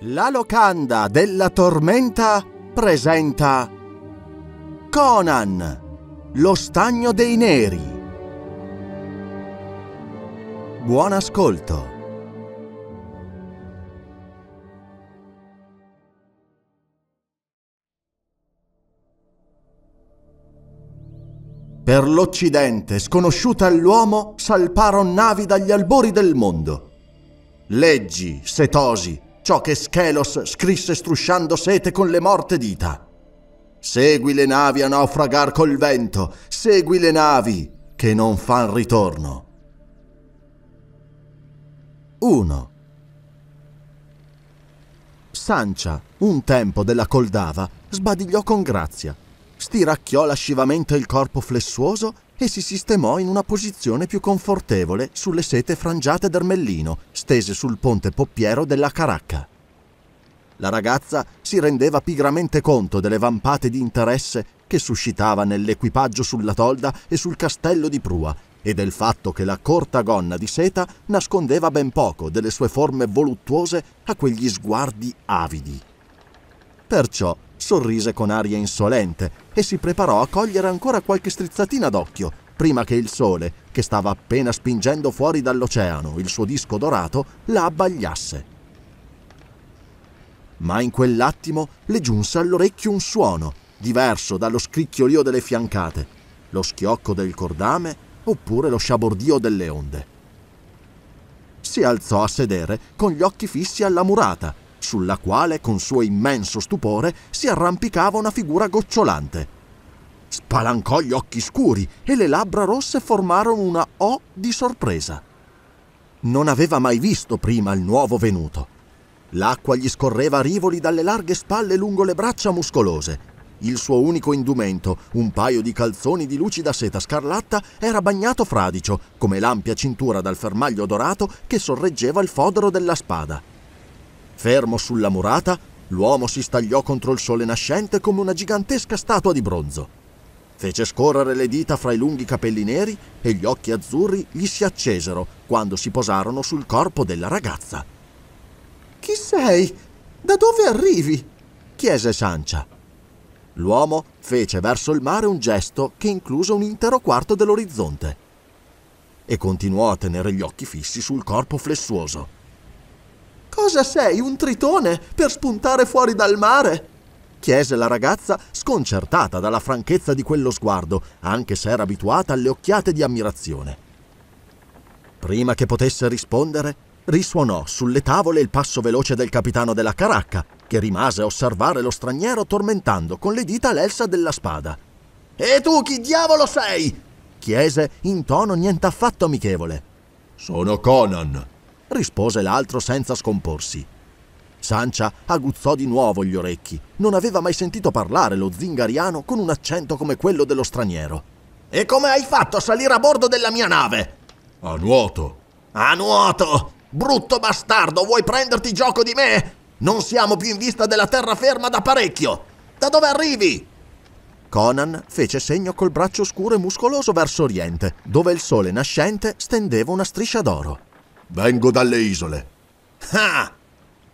La locanda della tormenta presenta Conan, lo stagno dei neri. Buon ascolto. Per l'Occidente, sconosciuta all'uomo, salparon navi dagli albori del mondo. Leggi, setosi, ciò che Schelos scrisse strusciando sete con le morte dita. Segui le navi a naufragar col vento, segui le navi che non fan ritorno. 1. Sancia, un tempo della Coldava, sbadigliò con grazia, stiracchiò lascivamente il corpo flessuoso e si sistemò in una posizione più confortevole sulle sete frangiate d'ermellino stese sul ponte poppiero della Caracca. La ragazza si rendeva pigramente conto delle vampate di interesse che suscitava nell'equipaggio sulla tolda e sul castello di Prua e del fatto che la corta gonna di seta nascondeva ben poco delle sue forme voluttuose a quegli sguardi avidi. Perciò sorrise con aria insolente e si preparò a cogliere ancora qualche strizzatina d'occhio, prima che il sole, che stava appena spingendo fuori dall'oceano il suo disco dorato, la abbagliasse. Ma in quell'attimo le giunse all'orecchio un suono, diverso dallo scricchiolio delle fiancate, lo schiocco del cordame oppure lo sciabordio delle onde. Si alzò a sedere con gli occhi fissi alla murata sulla quale con suo immenso stupore si arrampicava una figura gocciolante. Spalancò gli occhi scuri e le labbra rosse formarono una O di sorpresa. Non aveva mai visto prima il nuovo venuto. L'acqua gli scorreva a rivoli dalle larghe spalle lungo le braccia muscolose. Il suo unico indumento, un paio di calzoni di lucida seta scarlatta, era bagnato fradicio, come l'ampia cintura dal fermaglio dorato che sorreggeva il fodero della spada. Fermo sulla murata, l'uomo si stagliò contro il sole nascente come una gigantesca statua di bronzo. Fece scorrere le dita fra i lunghi capelli neri e gli occhi azzurri gli si accesero quando si posarono sul corpo della ragazza. Chi sei? Da dove arrivi? chiese Sancia. L'uomo fece verso il mare un gesto che incluse un intero quarto dell'orizzonte e continuò a tenere gli occhi fissi sul corpo flessuoso. Cosa sei, un tritone, per spuntare fuori dal mare? chiese la ragazza, sconcertata dalla franchezza di quello sguardo, anche se era abituata alle occhiate di ammirazione. Prima che potesse rispondere, risuonò sulle tavole il passo veloce del capitano della caracca, che rimase a osservare lo straniero tormentando con le dita l'elsa della spada. E tu chi diavolo sei? chiese in tono nient'affatto amichevole. Sono Conan, rispose l'altro senza scomporsi. Sancia aguzzò di nuovo gli orecchi. Non aveva mai sentito parlare lo zingariano con un accento come quello dello straniero. E come hai fatto a salire a bordo della mia nave? A nuoto. A nuoto! Brutto bastardo, vuoi prenderti gioco di me? Non siamo più in vista della terraferma da parecchio. Da dove arrivi? Conan fece segno col braccio scuro e muscoloso verso oriente, dove il sole nascente stendeva una striscia d'oro. Vengo dalle isole. Ah!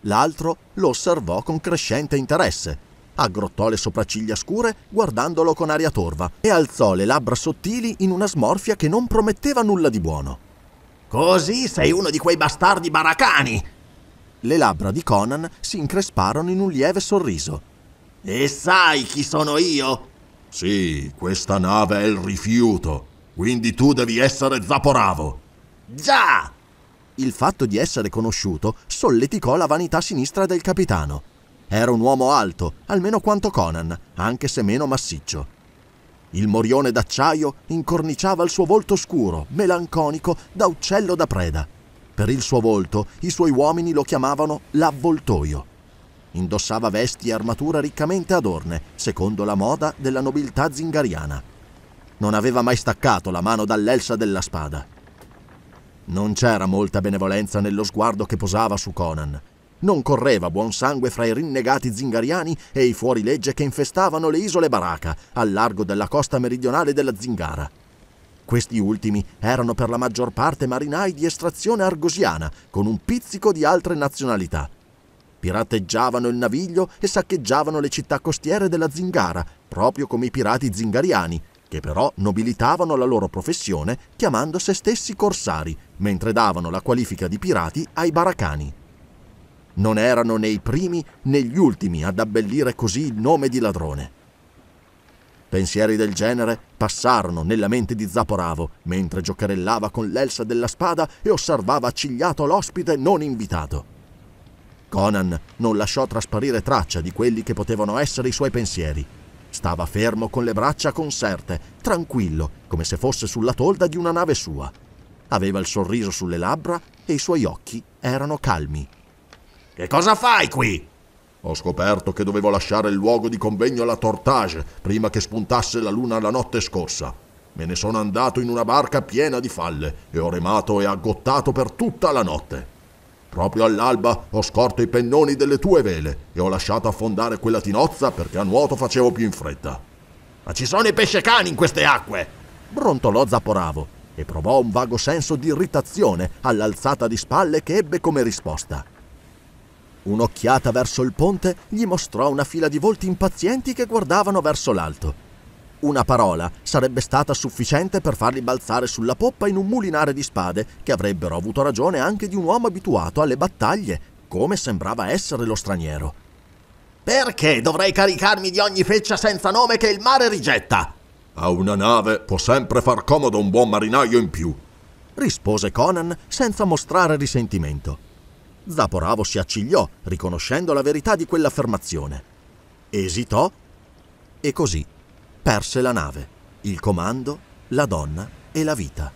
L'altro lo osservò con crescente interesse. Aggrottò le sopracciglia scure guardandolo con aria torva e alzò le labbra sottili in una smorfia che non prometteva nulla di buono. Così sei uno di quei bastardi baracani! Le labbra di Conan si incresparono in un lieve sorriso. E sai chi sono io? Sì, questa nave è il rifiuto, quindi tu devi essere Zaporavo. Già! il fatto di essere conosciuto solleticò la vanità sinistra del capitano. Era un uomo alto, almeno quanto Conan, anche se meno massiccio. Il morione d'acciaio incorniciava il suo volto scuro, melanconico, da uccello da preda. Per il suo volto i suoi uomini lo chiamavano l'avvoltoio. Indossava vesti e armatura riccamente adorne, secondo la moda della nobiltà zingariana. Non aveva mai staccato la mano dall'elsa della spada. Non c'era molta benevolenza nello sguardo che posava su Conan. Non correva buon sangue fra i rinnegati zingariani e i fuorilegge che infestavano le isole Baraka, al largo della costa meridionale della Zingara. Questi ultimi erano per la maggior parte marinai di estrazione argosiana, con un pizzico di altre nazionalità. Pirateggiavano il naviglio e saccheggiavano le città costiere della Zingara, proprio come i pirati zingariani, che però nobilitavano la loro professione chiamando se stessi corsari, mentre davano la qualifica di pirati ai baracani. Non erano né i primi né gli ultimi ad abbellire così il nome di ladrone. Pensieri del genere passarono nella mente di Zaporavo mentre giocherellava con l'elsa della spada e osservava accigliato l'ospite non invitato. Conan non lasciò trasparire traccia di quelli che potevano essere i suoi pensieri Stava fermo con le braccia conserte, tranquillo, come se fosse sulla tolda di una nave sua. Aveva il sorriso sulle labbra e i suoi occhi erano calmi. Che cosa fai qui? Ho scoperto che dovevo lasciare il luogo di convegno alla Tortage prima che spuntasse la luna la notte scorsa. Me ne sono andato in una barca piena di falle e ho remato e aggottato per tutta la notte. Proprio all'alba ho scorto i pennoni delle tue vele e ho lasciato affondare quella tinozza perché a nuoto facevo più in fretta. Ma ci sono i pescecani in queste acque! brontolò Zaporavo e provò un vago senso di irritazione all'alzata di spalle che ebbe come risposta. Un'occhiata verso il ponte gli mostrò una fila di volti impazienti che guardavano verso l'alto. Una parola sarebbe stata sufficiente per farli balzare sulla poppa in un mulinare di spade, che avrebbero avuto ragione anche di un uomo abituato alle battaglie, come sembrava essere lo straniero. Perché dovrei caricarmi di ogni feccia senza nome che il mare rigetta? A una nave può sempre far comodo un buon marinaio in più, rispose Conan senza mostrare risentimento. Zaporavo si accigliò, riconoscendo la verità di quell'affermazione. Esitò e così perse la nave, il comando, la donna e la vita.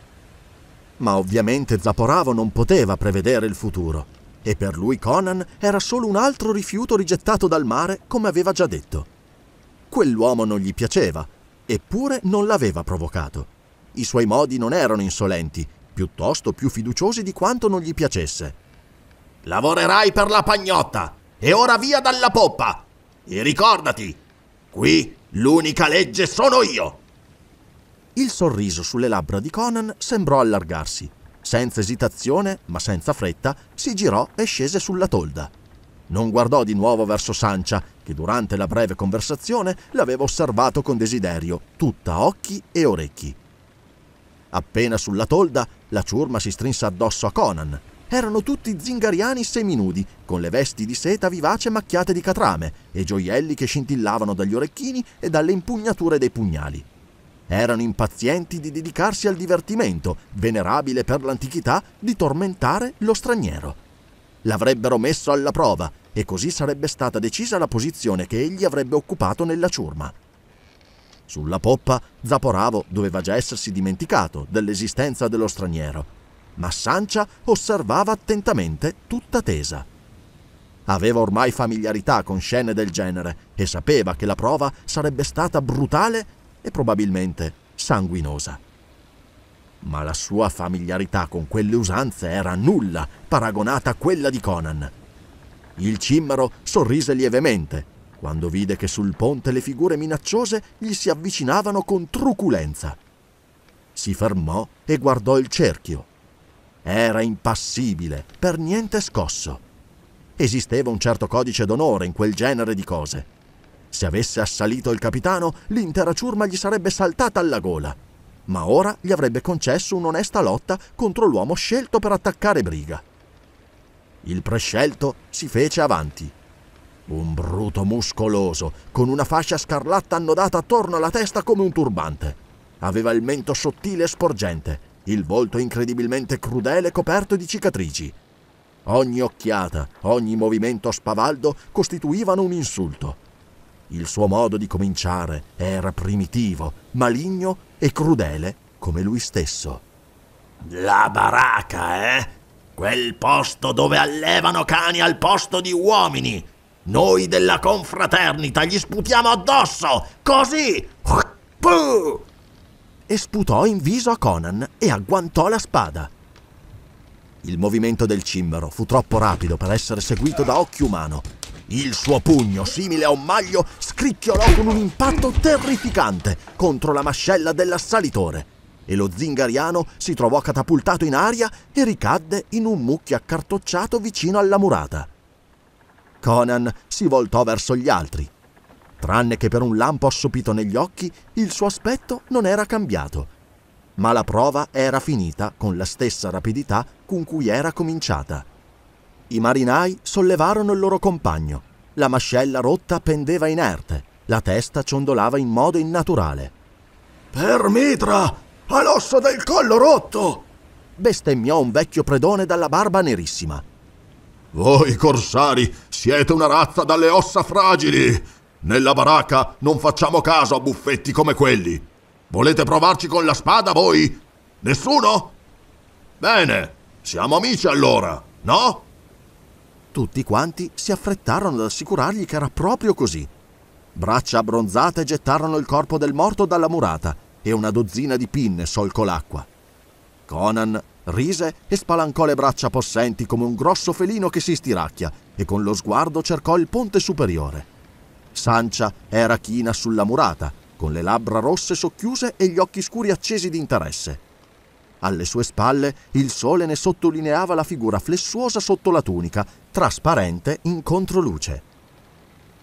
Ma ovviamente Zaporavo non poteva prevedere il futuro e per lui Conan era solo un altro rifiuto rigettato dal mare, come aveva già detto. Quell'uomo non gli piaceva, eppure non l'aveva provocato. I suoi modi non erano insolenti, piuttosto più fiduciosi di quanto non gli piacesse. Lavorerai per la pagnotta e ora via dalla poppa! E ricordati, Qui l'unica legge sono io! Il sorriso sulle labbra di Conan sembrò allargarsi. Senza esitazione, ma senza fretta, si girò e scese sulla tolda. Non guardò di nuovo verso Sancia, che durante la breve conversazione l'aveva osservato con desiderio, tutta occhi e orecchi. Appena sulla tolda, la ciurma si strinse addosso a Conan, erano tutti zingariani seminudi, con le vesti di seta vivace macchiate di catrame e gioielli che scintillavano dagli orecchini e dalle impugnature dei pugnali. Erano impazienti di dedicarsi al divertimento, venerabile per l'antichità, di tormentare lo straniero. L'avrebbero messo alla prova e così sarebbe stata decisa la posizione che egli avrebbe occupato nella ciurma. Sulla poppa Zaporavo doveva già essersi dimenticato dell'esistenza dello straniero ma Sancia osservava attentamente tutta tesa. Aveva ormai familiarità con scene del genere e sapeva che la prova sarebbe stata brutale e probabilmente sanguinosa. Ma la sua familiarità con quelle usanze era nulla paragonata a quella di Conan. Il cimmero sorrise lievemente quando vide che sul ponte le figure minacciose gli si avvicinavano con truculenza. Si fermò e guardò il cerchio era impassibile, per niente scosso. Esisteva un certo codice d'onore in quel genere di cose. Se avesse assalito il capitano, l'intera ciurma gli sarebbe saltata alla gola. Ma ora gli avrebbe concesso un'onesta lotta contro l'uomo scelto per attaccare Briga. Il prescelto si fece avanti. Un bruto muscoloso, con una fascia scarlatta annodata attorno alla testa come un turbante. Aveva il mento sottile e sporgente, il volto incredibilmente crudele coperto di cicatrici. Ogni occhiata, ogni movimento spavaldo costituivano un insulto. Il suo modo di cominciare era primitivo, maligno e crudele come lui stesso. La baracca, eh? Quel posto dove allevano cani al posto di uomini. Noi della confraternita gli sputiamo addosso, così. Puh! e sputò in viso a Conan e agguantò la spada. Il movimento del cimbero fu troppo rapido per essere seguito da occhio umano. Il suo pugno, simile a un maglio, scricchiolò con un impatto terrificante contro la mascella dell'assalitore e lo zingariano si trovò catapultato in aria e ricadde in un mucchio accartocciato vicino alla murata. Conan si voltò verso gli altri Tranne che per un lampo assopito negli occhi, il suo aspetto non era cambiato. Ma la prova era finita con la stessa rapidità con cui era cominciata. I marinai sollevarono il loro compagno. La mascella rotta pendeva inerte, la testa ciondolava in modo innaturale. Per Mitra! Ha l'osso del collo rotto! bestemmiò un vecchio predone dalla barba nerissima. Voi corsari siete una razza dalle ossa fragili! Nella baracca non facciamo caso a buffetti come quelli. Volete provarci con la spada voi? Nessuno? Bene, siamo amici allora, no? Tutti quanti si affrettarono ad assicurargli che era proprio così. Braccia abbronzate gettarono il corpo del morto dalla murata e una dozzina di pinne solcò l'acqua. Conan rise e spalancò le braccia possenti come un grosso felino che si stiracchia e con lo sguardo cercò il ponte superiore. Sancia era china sulla murata, con le labbra rosse socchiuse e gli occhi scuri accesi di interesse. Alle sue spalle il sole ne sottolineava la figura flessuosa sotto la tunica, trasparente in controluce.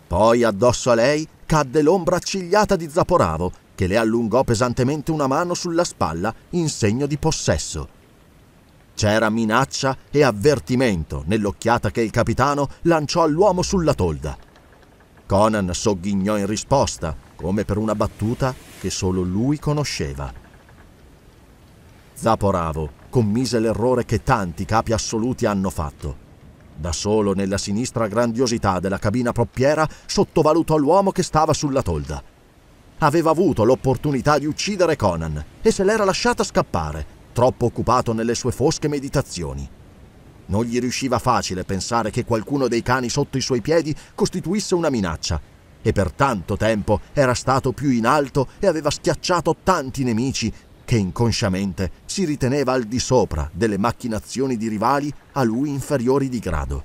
Poi addosso a lei cadde l'ombra accigliata di Zaporavo, che le allungò pesantemente una mano sulla spalla in segno di possesso. C'era minaccia e avvertimento nell'occhiata che il capitano lanciò all'uomo sulla tolda. Conan sogghignò in risposta, come per una battuta che solo lui conosceva. Zaporavo commise l'errore che tanti capi assoluti hanno fatto. Da solo nella sinistra grandiosità della cabina proppiera sottovalutò l'uomo che stava sulla tolda. Aveva avuto l'opportunità di uccidere Conan e se l'era lasciata scappare, troppo occupato nelle sue fosche meditazioni. Non gli riusciva facile pensare che qualcuno dei cani sotto i suoi piedi costituisse una minaccia, e per tanto tempo era stato più in alto e aveva schiacciato tanti nemici che inconsciamente si riteneva al di sopra delle macchinazioni di rivali a lui inferiori di grado.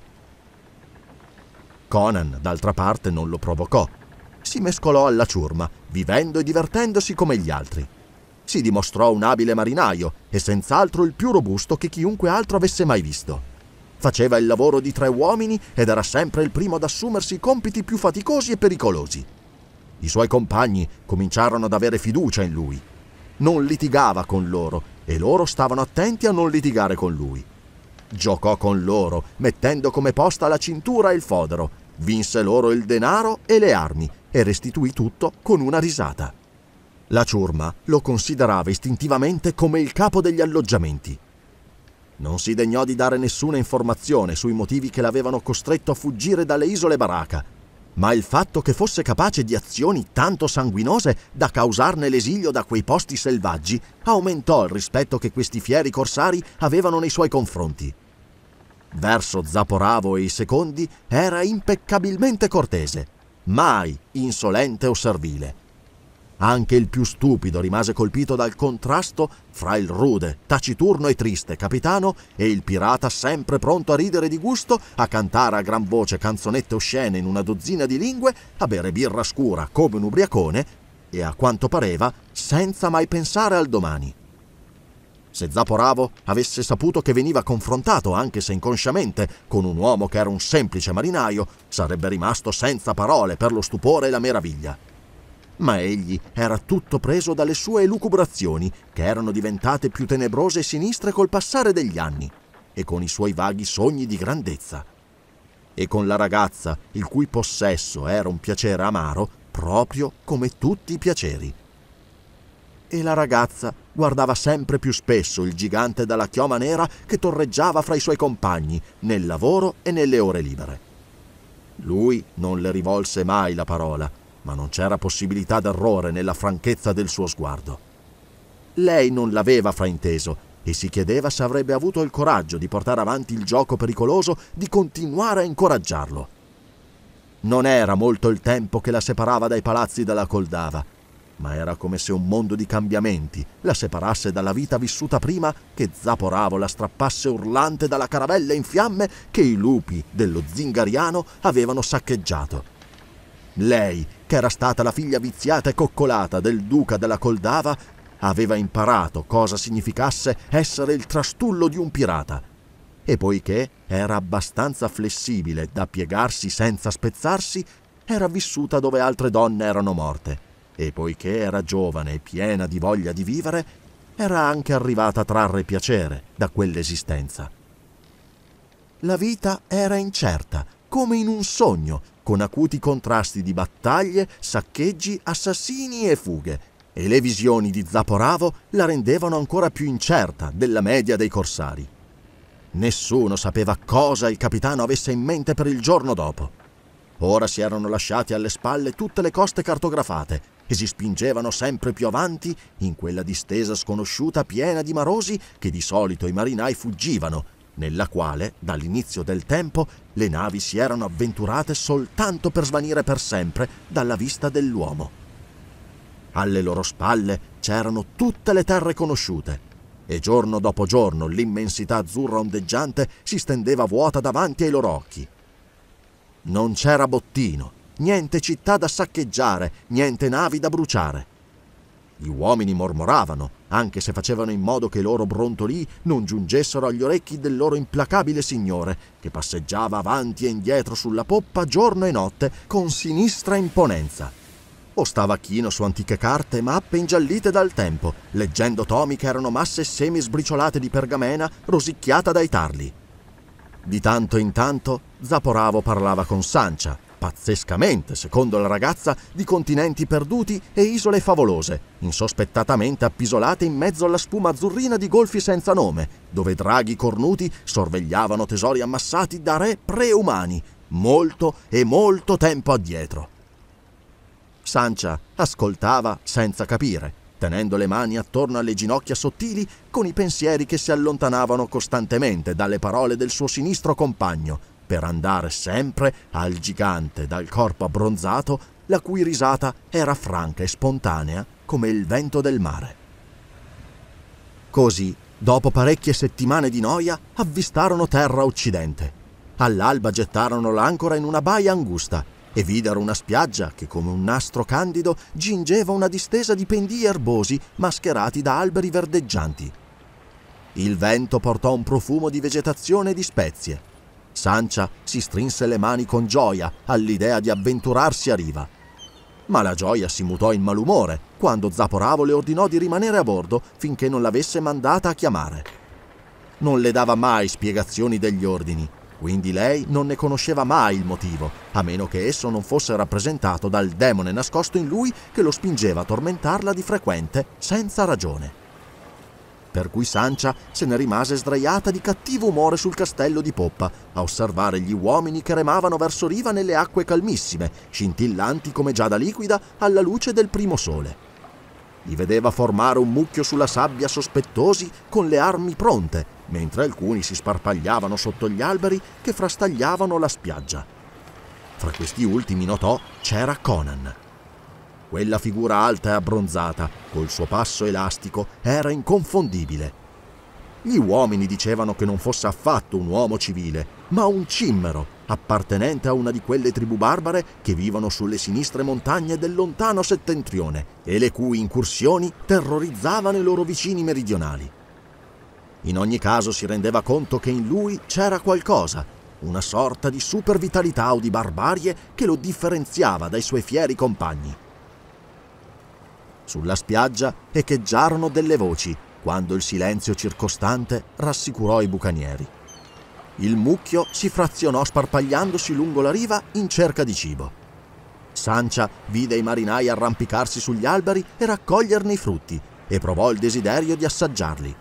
Conan, d'altra parte, non lo provocò. Si mescolò alla ciurma, vivendo e divertendosi come gli altri. Si dimostrò un abile marinaio e senz'altro il più robusto che chiunque altro avesse mai visto. Faceva il lavoro di tre uomini ed era sempre il primo ad assumersi i compiti più faticosi e pericolosi. I suoi compagni cominciarono ad avere fiducia in lui. Non litigava con loro e loro stavano attenti a non litigare con lui. Giocò con loro, mettendo come posta la cintura e il fodero, vinse loro il denaro e le armi e restituì tutto con una risata. La ciurma lo considerava istintivamente come il capo degli alloggiamenti. Non si degnò di dare nessuna informazione sui motivi che l'avevano costretto a fuggire dalle isole Baraka, ma il fatto che fosse capace di azioni tanto sanguinose da causarne l'esilio da quei posti selvaggi aumentò il rispetto che questi fieri corsari avevano nei suoi confronti. Verso Zaporavo e i secondi era impeccabilmente cortese, mai insolente o servile anche il più stupido rimase colpito dal contrasto fra il rude, taciturno e triste capitano e il pirata sempre pronto a ridere di gusto, a cantare a gran voce canzonette oscene in una dozzina di lingue, a bere birra scura come un ubriacone e a quanto pareva senza mai pensare al domani. Se Zaporavo avesse saputo che veniva confrontato, anche se inconsciamente, con un uomo che era un semplice marinaio, sarebbe rimasto senza parole per lo stupore e la meraviglia ma egli era tutto preso dalle sue elucubrazioni, che erano diventate più tenebrose e sinistre col passare degli anni, e con i suoi vaghi sogni di grandezza. E con la ragazza, il cui possesso era un piacere amaro, proprio come tutti i piaceri. E la ragazza guardava sempre più spesso il gigante dalla chioma nera che torreggiava fra i suoi compagni, nel lavoro e nelle ore libere. Lui non le rivolse mai la parola, ma non c'era possibilità d'errore nella franchezza del suo sguardo. Lei non l'aveva frainteso e si chiedeva se avrebbe avuto il coraggio di portare avanti il gioco pericoloso, di continuare a incoraggiarlo. Non era molto il tempo che la separava dai palazzi della Coldava, ma era come se un mondo di cambiamenti la separasse dalla vita vissuta prima che Zaporavo la strappasse urlante dalla caravella in fiamme che i lupi dello zingariano avevano saccheggiato. Lei che era stata la figlia viziata e coccolata del duca della Coldava, aveva imparato cosa significasse essere il trastullo di un pirata. E poiché era abbastanza flessibile da piegarsi senza spezzarsi, era vissuta dove altre donne erano morte. E poiché era giovane e piena di voglia di vivere, era anche arrivata a trarre piacere da quell'esistenza. La vita era incerta, come in un sogno, con acuti contrasti di battaglie, saccheggi, assassini e fughe, e le visioni di Zaporavo la rendevano ancora più incerta della media dei corsari. Nessuno sapeva cosa il capitano avesse in mente per il giorno dopo. Ora si erano lasciati alle spalle tutte le coste cartografate e si spingevano sempre più avanti in quella distesa sconosciuta piena di marosi che di solito i marinai fuggivano nella quale dall'inizio del tempo le navi si erano avventurate soltanto per svanire per sempre dalla vista dell'uomo. Alle loro spalle c'erano tutte le terre conosciute e giorno dopo giorno l'immensità azzurra ondeggiante si stendeva vuota davanti ai loro occhi. Non c'era bottino, niente città da saccheggiare, niente navi da bruciare. Gli uomini mormoravano, anche se facevano in modo che i loro brontolii non giungessero agli orecchi del loro implacabile signore, che passeggiava avanti e indietro sulla poppa giorno e notte con sinistra imponenza. O stava chino su antiche carte e mappe ingiallite dal tempo, leggendo tomi che erano masse semi sbriciolate di pergamena rosicchiata dai tarli. Di tanto in tanto Zaporavo parlava con Sancia, pazzescamente, secondo la ragazza, di continenti perduti e isole favolose, insospettatamente appisolate in mezzo alla spuma azzurrina di golfi senza nome, dove draghi cornuti sorvegliavano tesori ammassati da re preumani, molto e molto tempo addietro. Sancia ascoltava senza capire, tenendo le mani attorno alle ginocchia sottili con i pensieri che si allontanavano costantemente dalle parole del suo sinistro compagno, per andare sempre al gigante dal corpo abbronzato, la cui risata era franca e spontanea come il vento del mare. Così, dopo parecchie settimane di noia, avvistarono terra occidente. All'alba gettarono l'ancora in una baia angusta e videro una spiaggia che come un nastro candido gingeva una distesa di pendii erbosi mascherati da alberi verdeggianti. Il vento portò un profumo di vegetazione e di spezie. Sancia si strinse le mani con gioia all'idea di avventurarsi a riva. Ma la gioia si mutò in malumore quando Zaporavo le ordinò di rimanere a bordo finché non l'avesse mandata a chiamare. Non le dava mai spiegazioni degli ordini, quindi lei non ne conosceva mai il motivo, a meno che esso non fosse rappresentato dal demone nascosto in lui che lo spingeva a tormentarla di frequente senza ragione per cui Sancia se ne rimase sdraiata di cattivo umore sul castello di Poppa, a osservare gli uomini che remavano verso riva nelle acque calmissime, scintillanti come giada liquida alla luce del primo sole. Li vedeva formare un mucchio sulla sabbia sospettosi con le armi pronte, mentre alcuni si sparpagliavano sotto gli alberi che frastagliavano la spiaggia. Fra questi ultimi notò c'era Conan, quella figura alta e abbronzata, col suo passo elastico, era inconfondibile. Gli uomini dicevano che non fosse affatto un uomo civile, ma un cimmero, appartenente a una di quelle tribù barbare che vivono sulle sinistre montagne del lontano settentrione e le cui incursioni terrorizzavano i loro vicini meridionali. In ogni caso si rendeva conto che in lui c'era qualcosa, una sorta di supervitalità o di barbarie che lo differenziava dai suoi fieri compagni. Sulla spiaggia echeggiarono delle voci quando il silenzio circostante rassicurò i bucanieri. Il mucchio si frazionò sparpagliandosi lungo la riva in cerca di cibo. Sancia vide i marinai arrampicarsi sugli alberi e raccoglierne i frutti e provò il desiderio di assaggiarli.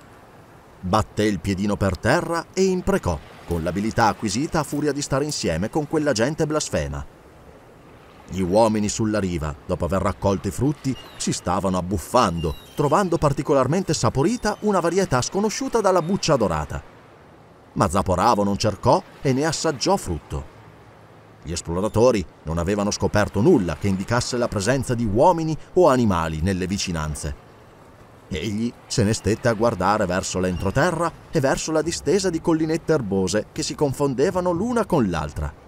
Batté il piedino per terra e imprecò, con l'abilità acquisita a furia di stare insieme con quella gente blasfema. Gli uomini sulla riva, dopo aver raccolto i frutti, si stavano abbuffando, trovando particolarmente saporita una varietà sconosciuta dalla buccia dorata. Ma Zaporavo non cercò e ne assaggiò frutto. Gli esploratori non avevano scoperto nulla che indicasse la presenza di uomini o animali nelle vicinanze. Egli se ne stette a guardare verso l'entroterra e verso la distesa di collinette erbose che si confondevano l'una con l'altra.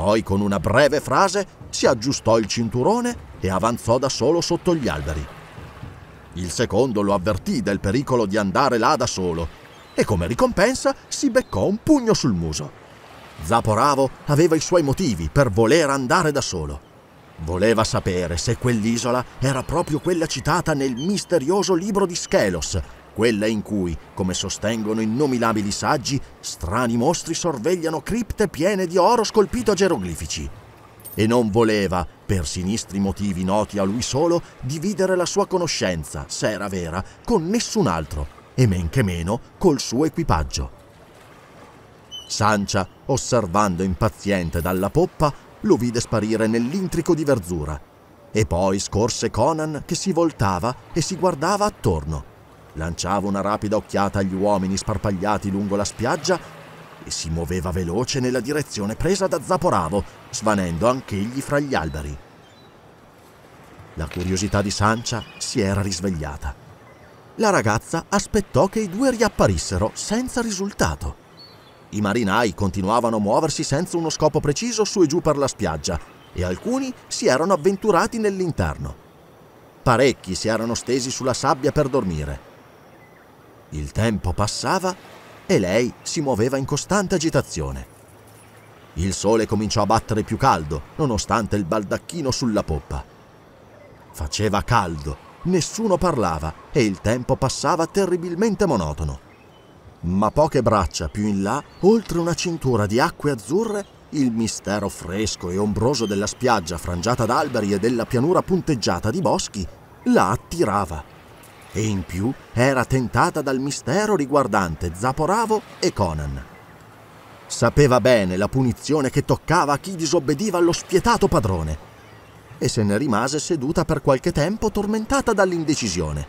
Poi, con una breve frase, si aggiustò il cinturone e avanzò da solo sotto gli alberi. Il secondo lo avvertì del pericolo di andare là da solo e come ricompensa si beccò un pugno sul muso. Zaporavo aveva i suoi motivi per voler andare da solo. Voleva sapere se quell'isola era proprio quella citata nel misterioso libro di Schelos quella in cui, come sostengono innominabili saggi, strani mostri sorvegliano cripte piene di oro scolpito a geroglifici. E non voleva, per sinistri motivi noti a lui solo, dividere la sua conoscenza, se era vera, con nessun altro, e men che meno col suo equipaggio. Sancia, osservando impaziente dalla poppa, lo vide sparire nell'intrico di verzura, e poi scorse Conan che si voltava e si guardava attorno lanciava una rapida occhiata agli uomini sparpagliati lungo la spiaggia e si muoveva veloce nella direzione presa da Zaporavo, svanendo anch'egli fra gli alberi. La curiosità di Sancia si era risvegliata. La ragazza aspettò che i due riapparissero senza risultato. I marinai continuavano a muoversi senza uno scopo preciso su e giù per la spiaggia e alcuni si erano avventurati nell'interno. Parecchi si erano stesi sulla sabbia per dormire, il tempo passava e lei si muoveva in costante agitazione. Il sole cominciò a battere più caldo, nonostante il baldacchino sulla poppa. Faceva caldo, nessuno parlava e il tempo passava terribilmente monotono. Ma poche braccia più in là, oltre una cintura di acque azzurre, il mistero fresco e ombroso della spiaggia frangiata d'alberi e della pianura punteggiata di boschi la attirava e in più era tentata dal mistero riguardante Zaporavo e Conan. Sapeva bene la punizione che toccava a chi disobbediva allo spietato padrone e se ne rimase seduta per qualche tempo tormentata dall'indecisione.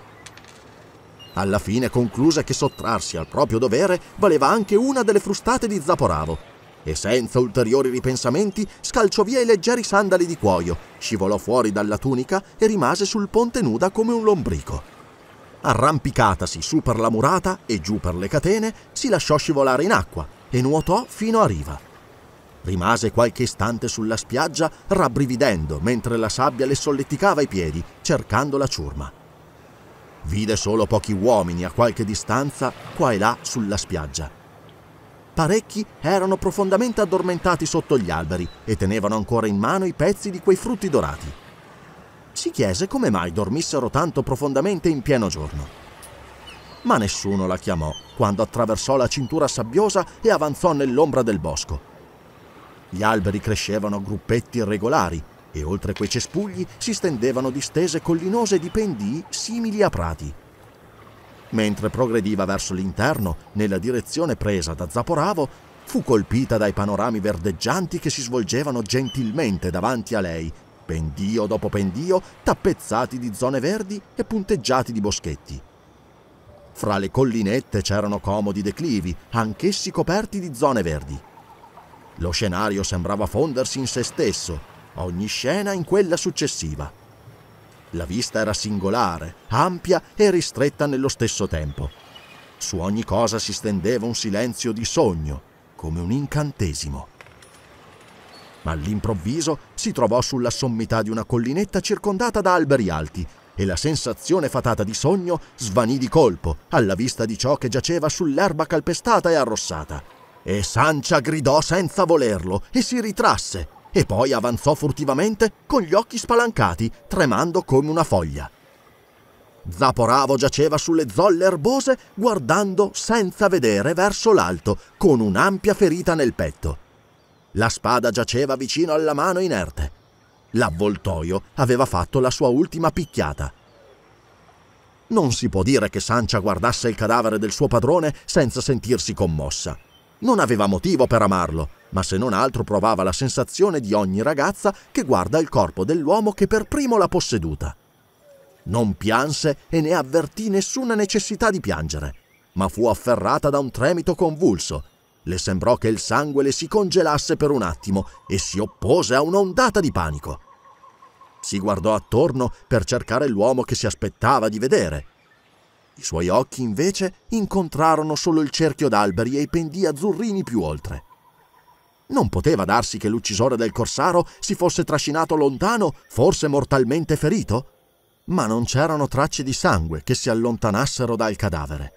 Alla fine concluse che sottrarsi al proprio dovere valeva anche una delle frustate di Zaporavo e senza ulteriori ripensamenti scalciò via i leggeri sandali di cuoio, scivolò fuori dalla tunica e rimase sul ponte nuda come un lombrico. Arrampicatasi su per la murata e giù per le catene, si lasciò scivolare in acqua e nuotò fino a riva. Rimase qualche istante sulla spiaggia, rabbrividendo mentre la sabbia le solleticava i piedi, cercando la ciurma. Vide solo pochi uomini a qualche distanza, qua e là sulla spiaggia. Parecchi erano profondamente addormentati sotto gli alberi e tenevano ancora in mano i pezzi di quei frutti dorati si chiese come mai dormissero tanto profondamente in pieno giorno. Ma nessuno la chiamò quando attraversò la cintura sabbiosa e avanzò nell'ombra del bosco. Gli alberi crescevano a gruppetti irregolari e oltre quei cespugli si stendevano distese collinose di pendii simili a prati. Mentre progrediva verso l'interno, nella direzione presa da Zaporavo, fu colpita dai panorami verdeggianti che si svolgevano gentilmente davanti a lei pendio dopo pendio, tappezzati di zone verdi e punteggiati di boschetti. Fra le collinette c'erano comodi declivi, anch'essi coperti di zone verdi. Lo scenario sembrava fondersi in se stesso, ogni scena in quella successiva. La vista era singolare, ampia e ristretta nello stesso tempo. Su ogni cosa si stendeva un silenzio di sogno, come un incantesimo ma All'improvviso si trovò sulla sommità di una collinetta circondata da alberi alti e la sensazione fatata di sogno svanì di colpo alla vista di ciò che giaceva sull'erba calpestata e arrossata. E Sancia gridò senza volerlo e si ritrasse e poi avanzò furtivamente con gli occhi spalancati, tremando come una foglia. Zaporavo giaceva sulle zolle erbose guardando senza vedere verso l'alto con un'ampia ferita nel petto. La spada giaceva vicino alla mano inerte. L'avvoltoio aveva fatto la sua ultima picchiata. Non si può dire che Sancia guardasse il cadavere del suo padrone senza sentirsi commossa. Non aveva motivo per amarlo, ma se non altro provava la sensazione di ogni ragazza che guarda il corpo dell'uomo che per primo l'ha posseduta. Non pianse e ne avvertì nessuna necessità di piangere, ma fu afferrata da un tremito convulso le sembrò che il sangue le si congelasse per un attimo e si oppose a un'ondata di panico. Si guardò attorno per cercare l'uomo che si aspettava di vedere. I suoi occhi invece incontrarono solo il cerchio d'alberi e i pendii azzurrini più oltre. Non poteva darsi che l'uccisore del corsaro si fosse trascinato lontano, forse mortalmente ferito? Ma non c'erano tracce di sangue che si allontanassero dal cadavere.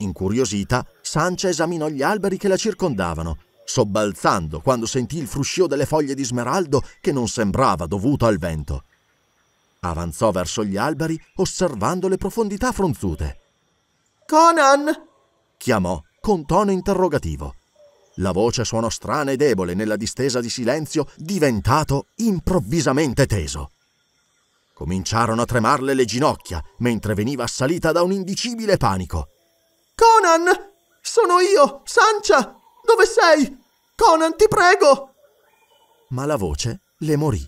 Incuriosita, Sancia esaminò gli alberi che la circondavano, sobbalzando quando sentì il fruscio delle foglie di smeraldo che non sembrava dovuto al vento. Avanzò verso gli alberi, osservando le profondità fronzute. Conan! chiamò con tono interrogativo. La voce suonò strana e debole nella distesa di silenzio diventato improvvisamente teso. Cominciarono a tremarle le ginocchia mentre veniva assalita da un indicibile panico. Conan! Sono io, Sancia! Dove sei? Conan, ti prego! Ma la voce le morì.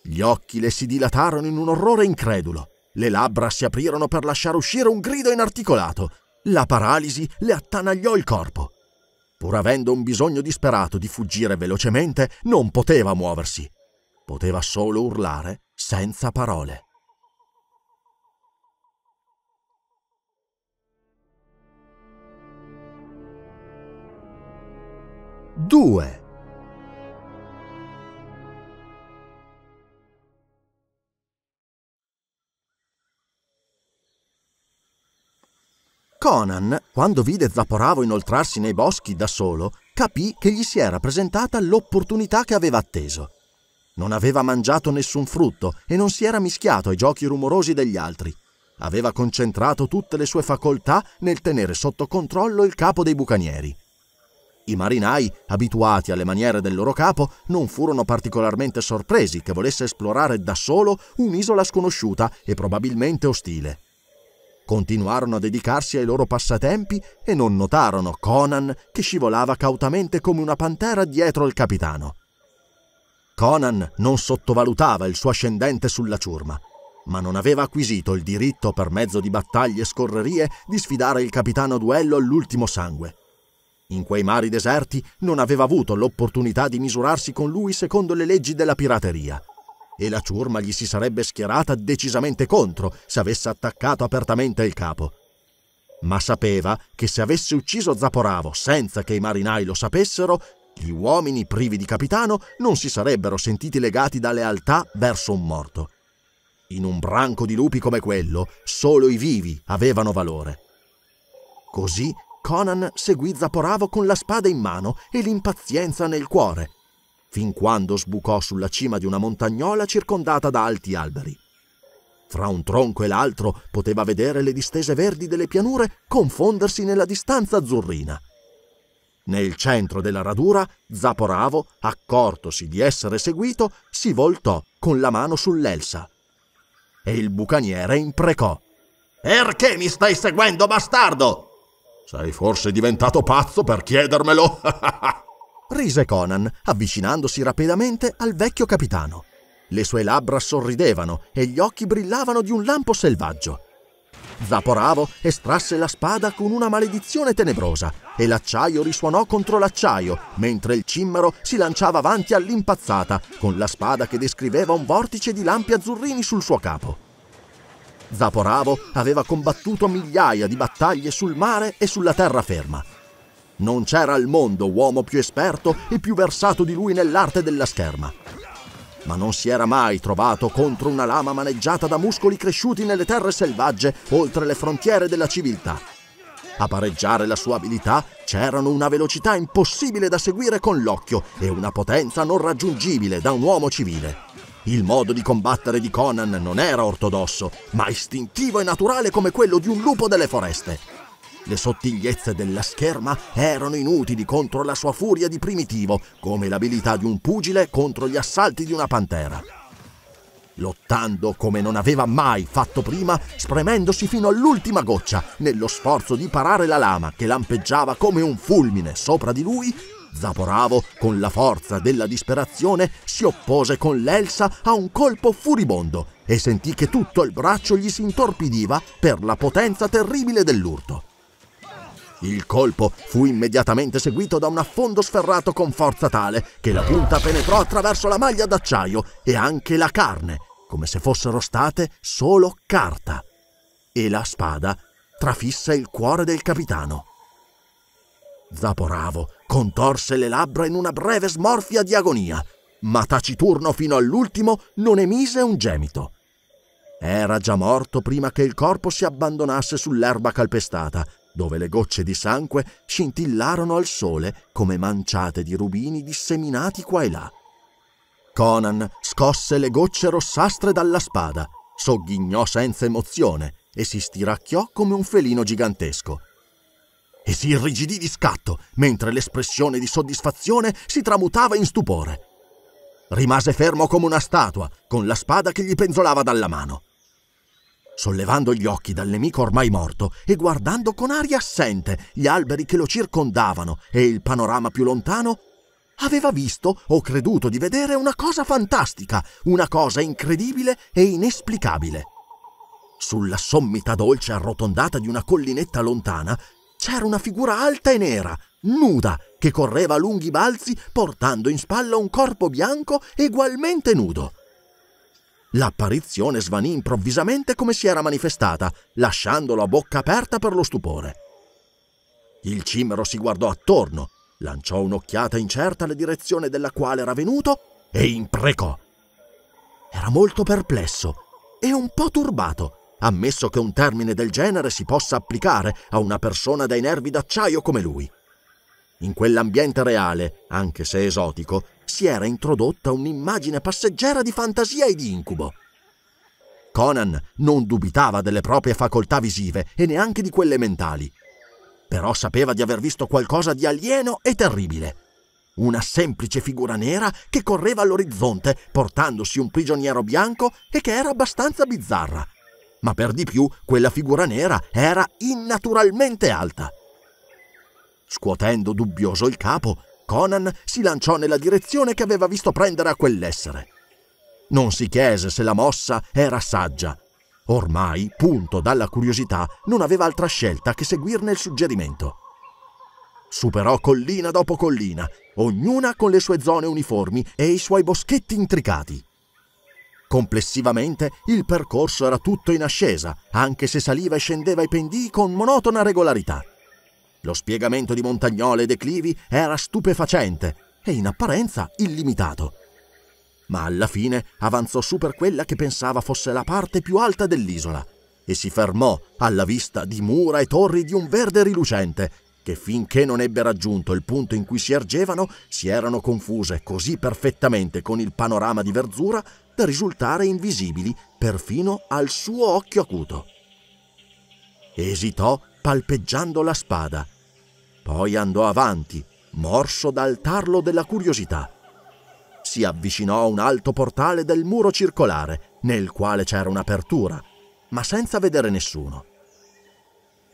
Gli occhi le si dilatarono in un orrore incredulo. Le labbra si aprirono per lasciare uscire un grido inarticolato. La paralisi le attanagliò il corpo. Pur avendo un bisogno disperato di fuggire velocemente, non poteva muoversi. Poteva solo urlare senza parole. 2. Conan, quando vide Zaporavo inoltrarsi nei boschi da solo, capì che gli si era presentata l'opportunità che aveva atteso. Non aveva mangiato nessun frutto e non si era mischiato ai giochi rumorosi degli altri. Aveva concentrato tutte le sue facoltà nel tenere sotto controllo il capo dei bucanieri. I marinai, abituati alle maniere del loro capo, non furono particolarmente sorpresi che volesse esplorare da solo un'isola sconosciuta e probabilmente ostile. Continuarono a dedicarsi ai loro passatempi e non notarono Conan che scivolava cautamente come una pantera dietro il capitano. Conan non sottovalutava il suo ascendente sulla ciurma, ma non aveva acquisito il diritto per mezzo di battaglie e scorrerie di sfidare il capitano a duello all'ultimo sangue. In quei mari deserti non aveva avuto l'opportunità di misurarsi con lui secondo le leggi della pirateria. E la ciurma gli si sarebbe schierata decisamente contro se avesse attaccato apertamente il capo. Ma sapeva che se avesse ucciso Zaporavo senza che i marinai lo sapessero, gli uomini privi di capitano non si sarebbero sentiti legati da lealtà verso un morto. In un branco di lupi come quello, solo i vivi avevano valore. Così Conan seguì Zaporavo con la spada in mano e l'impazienza nel cuore, fin quando sbucò sulla cima di una montagnola circondata da alti alberi. Fra un tronco e l'altro poteva vedere le distese verdi delle pianure confondersi nella distanza azzurrina. Nel centro della radura, Zaporavo, accortosi di essere seguito, si voltò con la mano sull'elsa. E il bucaniere imprecò. Perché mi stai seguendo, bastardo? Sei forse diventato pazzo per chiedermelo? Rise Conan, avvicinandosi rapidamente al vecchio capitano. Le sue labbra sorridevano e gli occhi brillavano di un lampo selvaggio. Zaporavo estrasse la spada con una maledizione tenebrosa e l'acciaio risuonò contro l'acciaio, mentre il cimmero si lanciava avanti all'impazzata, con la spada che descriveva un vortice di lampi azzurrini sul suo capo. Zaporavo aveva combattuto migliaia di battaglie sul mare e sulla terraferma. Non c'era al mondo uomo più esperto e più versato di lui nell'arte della scherma. Ma non si era mai trovato contro una lama maneggiata da muscoli cresciuti nelle terre selvagge oltre le frontiere della civiltà. A pareggiare la sua abilità c'erano una velocità impossibile da seguire con l'occhio e una potenza non raggiungibile da un uomo civile. Il modo di combattere di Conan non era ortodosso, ma istintivo e naturale come quello di un lupo delle foreste. Le sottigliezze della scherma erano inutili contro la sua furia di primitivo, come l'abilità di un pugile contro gli assalti di una pantera. Lottando come non aveva mai fatto prima, spremendosi fino all'ultima goccia, nello sforzo di parare la lama che lampeggiava come un fulmine sopra di lui, Zaporavo, con la forza della disperazione, si oppose con l'elsa a un colpo furibondo e sentì che tutto il braccio gli si intorpidiva per la potenza terribile dell'urto. Il colpo fu immediatamente seguito da un affondo sferrato con forza tale che la punta penetrò attraverso la maglia d'acciaio e anche la carne, come se fossero state solo carta. E la spada trafisse il cuore del capitano. Zaporavo contorse le labbra in una breve smorfia di agonia, ma taciturno fino all'ultimo non emise un gemito. Era già morto prima che il corpo si abbandonasse sull'erba calpestata, dove le gocce di sangue scintillarono al sole come manciate di rubini disseminati qua e là. Conan scosse le gocce rossastre dalla spada, sogghignò senza emozione e si stiracchiò come un felino gigantesco e si irrigidì di scatto, mentre l'espressione di soddisfazione si tramutava in stupore. Rimase fermo come una statua, con la spada che gli penzolava dalla mano. Sollevando gli occhi dal nemico ormai morto e guardando con aria assente gli alberi che lo circondavano e il panorama più lontano, aveva visto o creduto di vedere una cosa fantastica, una cosa incredibile e inesplicabile. Sulla sommità dolce arrotondata di una collinetta lontana c'era una figura alta e nera, nuda, che correva a lunghi balzi portando in spalla un corpo bianco egualmente nudo. L'apparizione svanì improvvisamente come si era manifestata, lasciandolo a bocca aperta per lo stupore. Il cimero si guardò attorno, lanciò un'occhiata incerta alla direzione dalla quale era venuto e imprecò. Era molto perplesso e un po' turbato ammesso che un termine del genere si possa applicare a una persona dai nervi d'acciaio come lui. In quell'ambiente reale, anche se esotico, si era introdotta un'immagine passeggera di fantasia e di incubo. Conan non dubitava delle proprie facoltà visive e neanche di quelle mentali, però sapeva di aver visto qualcosa di alieno e terribile. Una semplice figura nera che correva all'orizzonte portandosi un prigioniero bianco e che era abbastanza bizzarra ma per di più quella figura nera era innaturalmente alta. Scuotendo dubbioso il capo, Conan si lanciò nella direzione che aveva visto prendere a quell'essere. Non si chiese se la mossa era saggia. Ormai, punto dalla curiosità, non aveva altra scelta che seguirne il suggerimento. Superò collina dopo collina, ognuna con le sue zone uniformi e i suoi boschetti intricati. Complessivamente il percorso era tutto in ascesa, anche se saliva e scendeva i pendii con monotona regolarità. Lo spiegamento di montagnole e declivi era stupefacente e in apparenza illimitato. Ma alla fine avanzò su per quella che pensava fosse la parte più alta dell'isola e si fermò alla vista di mura e torri di un verde rilucente che finché non ebbe raggiunto il punto in cui si ergevano, si erano confuse così perfettamente con il panorama di verzura da risultare invisibili perfino al suo occhio acuto. Esitò palpeggiando la spada, poi andò avanti, morso dal tarlo della curiosità. Si avvicinò a un alto portale del muro circolare, nel quale c'era un'apertura, ma senza vedere nessuno.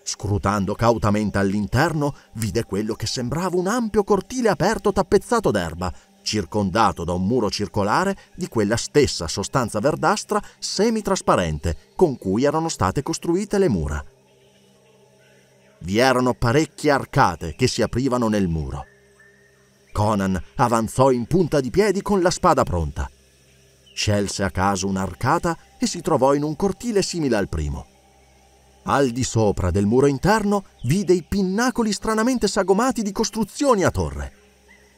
Scrutando cautamente all'interno, vide quello che sembrava un ampio cortile aperto tappezzato d'erba, circondato da un muro circolare di quella stessa sostanza verdastra semitrasparente con cui erano state costruite le mura. Vi erano parecchie arcate che si aprivano nel muro. Conan avanzò in punta di piedi con la spada pronta. Scelse a caso un'arcata e si trovò in un cortile simile al primo. Al di sopra del muro interno vide i pinnacoli stranamente sagomati di costruzioni a torre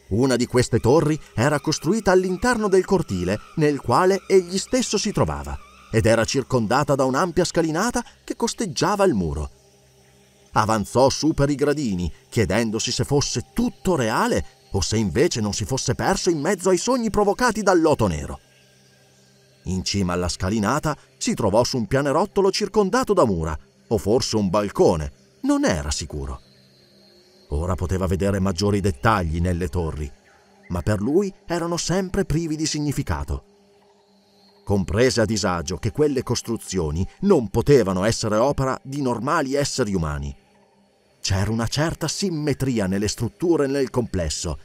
una di queste torri era costruita all'interno del cortile nel quale egli stesso si trovava ed era circondata da un'ampia scalinata che costeggiava il muro. Avanzò su per i gradini, chiedendosi se fosse tutto reale o se invece non si fosse perso in mezzo ai sogni provocati dal loto nero. In cima alla scalinata si trovò su un pianerottolo circondato da mura, o forse un balcone, non era sicuro. Ora poteva vedere maggiori dettagli nelle torri, ma per lui erano sempre privi di significato. Comprese a disagio che quelle costruzioni non potevano essere opera di normali esseri umani. C'era una certa simmetria nelle strutture e nel complesso,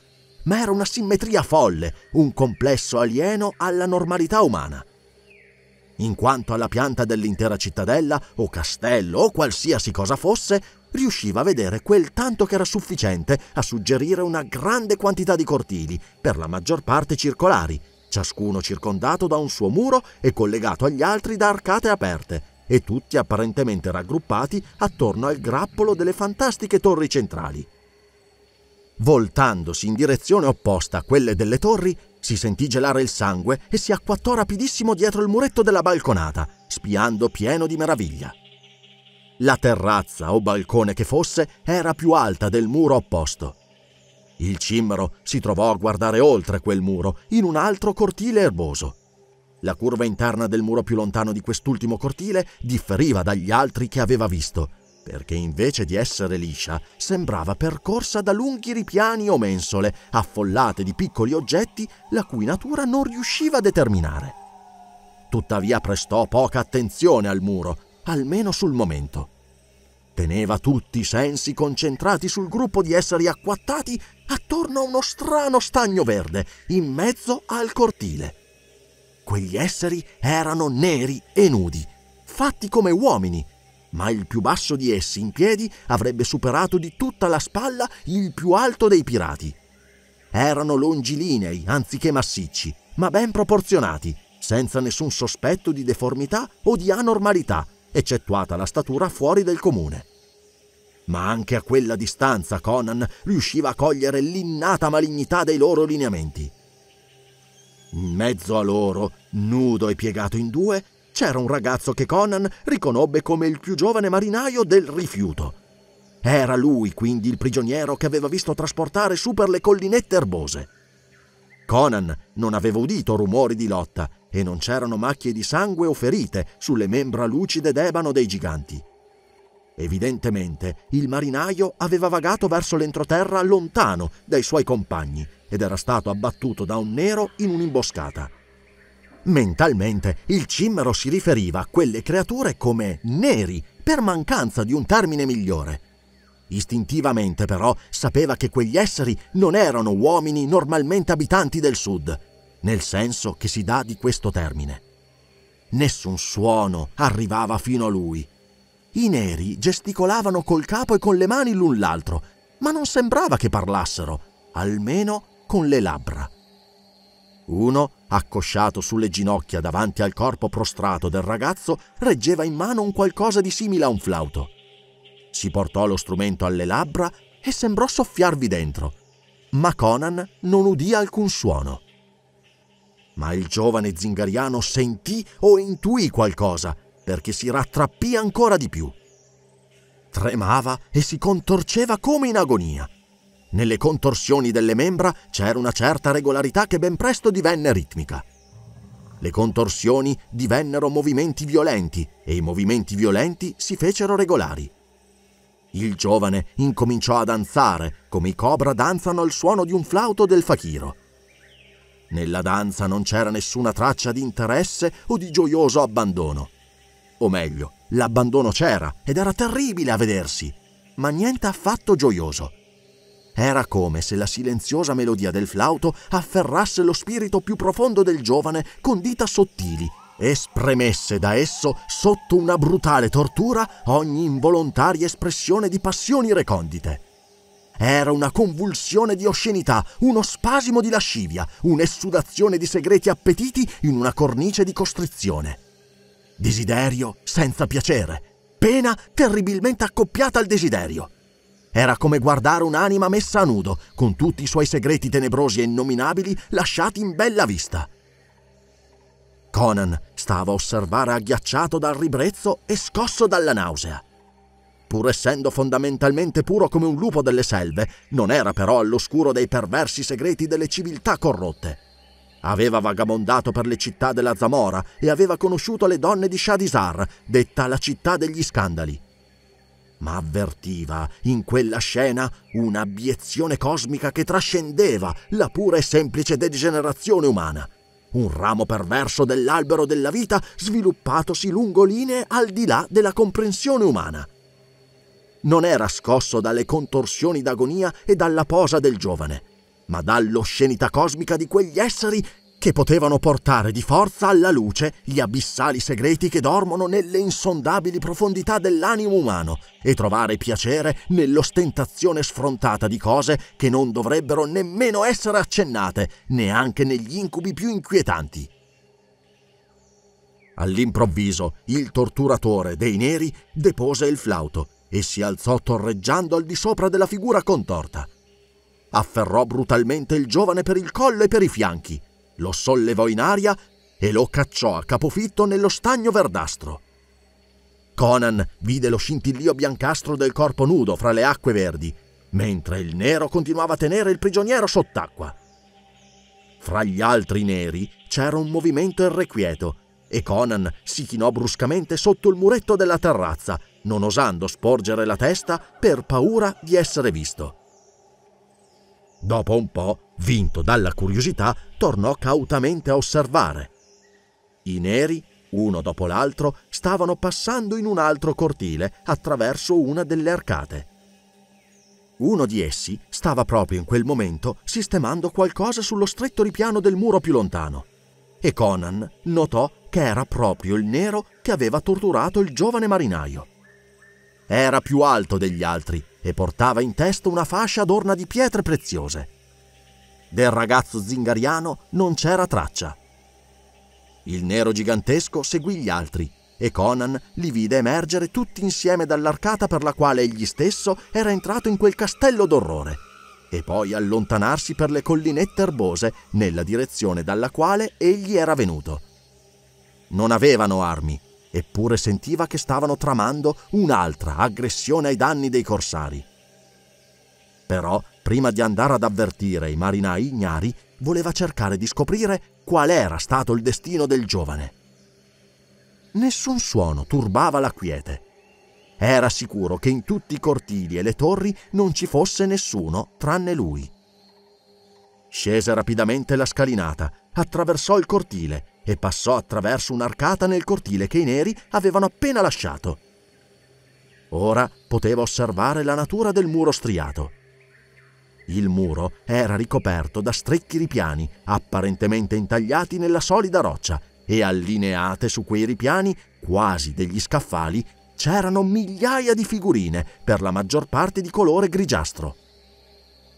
ma era una simmetria folle, un complesso alieno alla normalità umana. In quanto alla pianta dell'intera cittadella, o castello, o qualsiasi cosa fosse, riusciva a vedere quel tanto che era sufficiente a suggerire una grande quantità di cortili, per la maggior parte circolari, ciascuno circondato da un suo muro e collegato agli altri da arcate aperte, e tutti apparentemente raggruppati attorno al grappolo delle fantastiche torri centrali. Voltandosi in direzione opposta a quelle delle torri, si sentì gelare il sangue e si acquattò rapidissimo dietro il muretto della balconata, spiando pieno di meraviglia. La terrazza o balcone che fosse era più alta del muro opposto. Il cimmero si trovò a guardare oltre quel muro, in un altro cortile erboso. La curva interna del muro più lontano di quest'ultimo cortile differiva dagli altri che aveva visto, perché invece di essere liscia sembrava percorsa da lunghi ripiani o mensole, affollate di piccoli oggetti la cui natura non riusciva a determinare. Tuttavia prestò poca attenzione al muro, almeno sul momento. Teneva tutti i sensi concentrati sul gruppo di esseri acquattati attorno a uno strano stagno verde, in mezzo al cortile. Quegli esseri erano neri e nudi, fatti come uomini, ma il più basso di essi in piedi avrebbe superato di tutta la spalla il più alto dei pirati. Erano longilinei anziché massicci, ma ben proporzionati, senza nessun sospetto di deformità o di anormalità, eccettuata la statura fuori del comune. Ma anche a quella distanza Conan riusciva a cogliere l'innata malignità dei loro lineamenti. In mezzo a loro, nudo e piegato in due, c'era un ragazzo che Conan riconobbe come il più giovane marinaio del rifiuto. Era lui quindi il prigioniero che aveva visto trasportare su per le collinette erbose. Conan non aveva udito rumori di lotta e non c'erano macchie di sangue o ferite sulle membra lucide d'ebano dei giganti. Evidentemente il marinaio aveva vagato verso l'entroterra lontano dai suoi compagni ed era stato abbattuto da un nero in un'imboscata. Mentalmente il cimmero si riferiva a quelle creature come neri per mancanza di un termine migliore. Istintivamente però sapeva che quegli esseri non erano uomini normalmente abitanti del sud, nel senso che si dà di questo termine. Nessun suono arrivava fino a lui. I neri gesticolavano col capo e con le mani l'un l'altro, ma non sembrava che parlassero, almeno con le labbra. Uno, accosciato sulle ginocchia davanti al corpo prostrato del ragazzo, reggeva in mano un qualcosa di simile a un flauto. Si portò lo strumento alle labbra e sembrò soffiarvi dentro, ma Conan non udì alcun suono. Ma il giovane zingariano sentì o intuì qualcosa, perché si rattrappì ancora di più. Tremava e si contorceva come in agonia. Nelle contorsioni delle membra c'era una certa regolarità che ben presto divenne ritmica. Le contorsioni divennero movimenti violenti e i movimenti violenti si fecero regolari. Il giovane incominciò a danzare, come i cobra danzano al suono di un flauto del fakiro. Nella danza non c'era nessuna traccia di interesse o di gioioso abbandono. O meglio, l'abbandono c'era ed era terribile a vedersi, ma niente affatto gioioso. Era come se la silenziosa melodia del flauto afferrasse lo spirito più profondo del giovane con dita sottili e spremesse da esso, sotto una brutale tortura, ogni involontaria espressione di passioni recondite. Era una convulsione di oscenità, uno spasimo di lascivia, un'essudazione di segreti appetiti in una cornice di costrizione. Desiderio senza piacere, pena terribilmente accoppiata al desiderio. Era come guardare un'anima messa a nudo, con tutti i suoi segreti tenebrosi e innominabili lasciati in bella vista. Conan stava a osservare agghiacciato dal ribrezzo e scosso dalla nausea. Pur essendo fondamentalmente puro come un lupo delle selve, non era però all'oscuro dei perversi segreti delle civiltà corrotte. Aveva vagabondato per le città della Zamora e aveva conosciuto le donne di Shadisar, detta la città degli scandali. Ma avvertiva in quella scena un'abiezione cosmica che trascendeva la pura e semplice degenerazione umana – un ramo perverso dell'albero della vita sviluppatosi lungo linee al di là della comprensione umana. Non era scosso dalle contorsioni d'agonia e dalla posa del giovane, ma dall'oscenità cosmica di quegli esseri che potevano portare di forza alla luce gli abissali segreti che dormono nelle insondabili profondità dell'animo umano e trovare piacere nell'ostentazione sfrontata di cose che non dovrebbero nemmeno essere accennate, neanche negli incubi più inquietanti. All'improvviso il torturatore dei neri depose il flauto e si alzò torreggiando al di sopra della figura contorta. Afferrò brutalmente il giovane per il collo e per i fianchi lo sollevò in aria e lo cacciò a capofitto nello stagno verdastro. Conan vide lo scintillio biancastro del corpo nudo fra le acque verdi, mentre il nero continuava a tenere il prigioniero sott'acqua. Fra gli altri neri c'era un movimento irrequieto e Conan si chinò bruscamente sotto il muretto della terrazza, non osando sporgere la testa per paura di essere visto. Dopo un po', vinto dalla curiosità, tornò cautamente a osservare. I neri, uno dopo l'altro, stavano passando in un altro cortile attraverso una delle arcate. Uno di essi stava proprio in quel momento sistemando qualcosa sullo stretto ripiano del muro più lontano. E Conan notò che era proprio il nero che aveva torturato il giovane marinaio. Era più alto degli altri e portava in testa una fascia adorna di pietre preziose. Del ragazzo zingariano non c'era traccia. Il nero gigantesco seguì gli altri e Conan li vide emergere tutti insieme dall'arcata per la quale egli stesso era entrato in quel castello d'orrore e poi allontanarsi per le collinette erbose nella direzione dalla quale egli era venuto. Non avevano armi eppure sentiva che stavano tramando un'altra aggressione ai danni dei corsari. Però, prima di andare ad avvertire i marinai ignari, voleva cercare di scoprire qual era stato il destino del giovane. Nessun suono turbava la quiete. Era sicuro che in tutti i cortili e le torri non ci fosse nessuno tranne lui. Scese rapidamente la scalinata, attraversò il cortile e passò attraverso un'arcata nel cortile che i neri avevano appena lasciato. Ora poteva osservare la natura del muro striato. Il muro era ricoperto da stretti ripiani, apparentemente intagliati nella solida roccia, e allineate su quei ripiani, quasi degli scaffali, c'erano migliaia di figurine, per la maggior parte di colore grigiastro.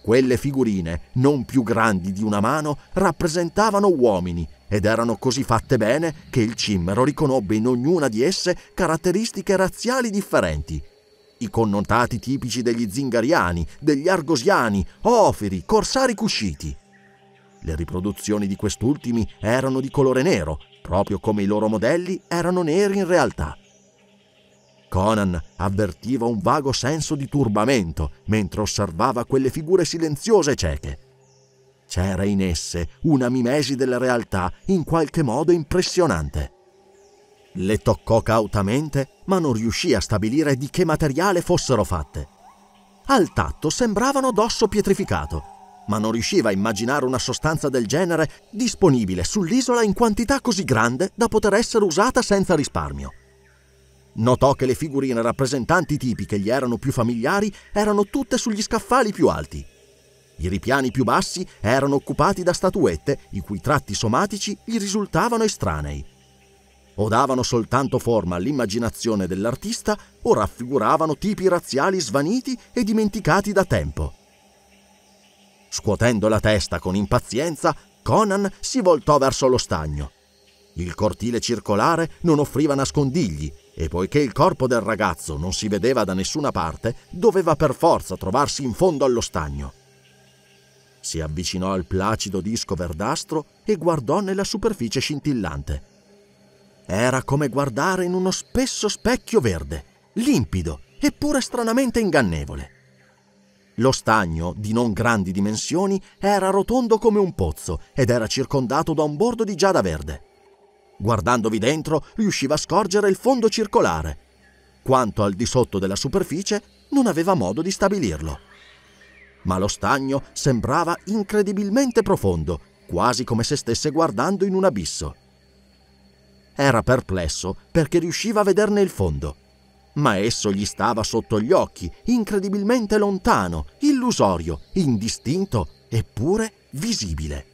Quelle figurine, non più grandi di una mano, rappresentavano uomini ed erano così fatte bene che il cimmero riconobbe in ognuna di esse caratteristiche razziali differenti. I connotati tipici degli zingariani, degli argosiani, ofiri, corsari cusciti. Le riproduzioni di quest'ultimi erano di colore nero, proprio come i loro modelli erano neri in realtà. Conan avvertiva un vago senso di turbamento mentre osservava quelle figure silenziose e cieche. C'era in esse una mimesi della realtà in qualche modo impressionante. Le toccò cautamente, ma non riuscì a stabilire di che materiale fossero fatte. Al tatto sembravano d'osso pietrificato, ma non riusciva a immaginare una sostanza del genere disponibile sull'isola in quantità così grande da poter essere usata senza risparmio. Notò che le figurine rappresentanti tipi che gli erano più familiari erano tutte sugli scaffali più alti i ripiani più bassi erano occupati da statuette i cui tratti somatici gli risultavano estranei. O davano soltanto forma all'immaginazione dell'artista o raffiguravano tipi razziali svaniti e dimenticati da tempo. Scuotendo la testa con impazienza, Conan si voltò verso lo stagno. Il cortile circolare non offriva nascondigli e poiché il corpo del ragazzo non si vedeva da nessuna parte, doveva per forza trovarsi in fondo allo stagno. Si avvicinò al placido disco verdastro e guardò nella superficie scintillante. Era come guardare in uno spesso specchio verde, limpido eppure stranamente ingannevole. Lo stagno, di non grandi dimensioni, era rotondo come un pozzo ed era circondato da un bordo di giada verde. Guardandovi dentro riusciva a scorgere il fondo circolare. Quanto al di sotto della superficie, non aveva modo di stabilirlo ma lo stagno sembrava incredibilmente profondo, quasi come se stesse guardando in un abisso. Era perplesso perché riusciva a vederne il fondo, ma esso gli stava sotto gli occhi, incredibilmente lontano, illusorio, indistinto, eppure visibile.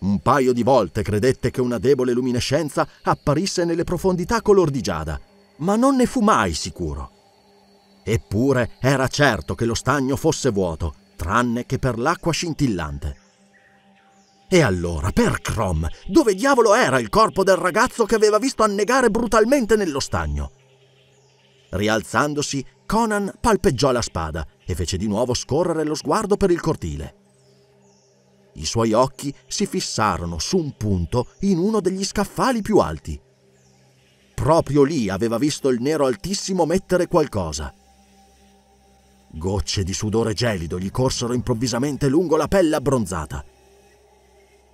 Un paio di volte credette che una debole luminescenza apparisse nelle profondità color di giada, ma non ne fu mai sicuro. Eppure era certo che lo stagno fosse vuoto, tranne che per l'acqua scintillante. E allora, per Crom, dove diavolo era il corpo del ragazzo che aveva visto annegare brutalmente nello stagno? Rialzandosi, Conan palpeggiò la spada e fece di nuovo scorrere lo sguardo per il cortile. I suoi occhi si fissarono su un punto in uno degli scaffali più alti. Proprio lì aveva visto il nero altissimo mettere qualcosa. Gocce di sudore gelido gli corsero improvvisamente lungo la pelle abbronzata.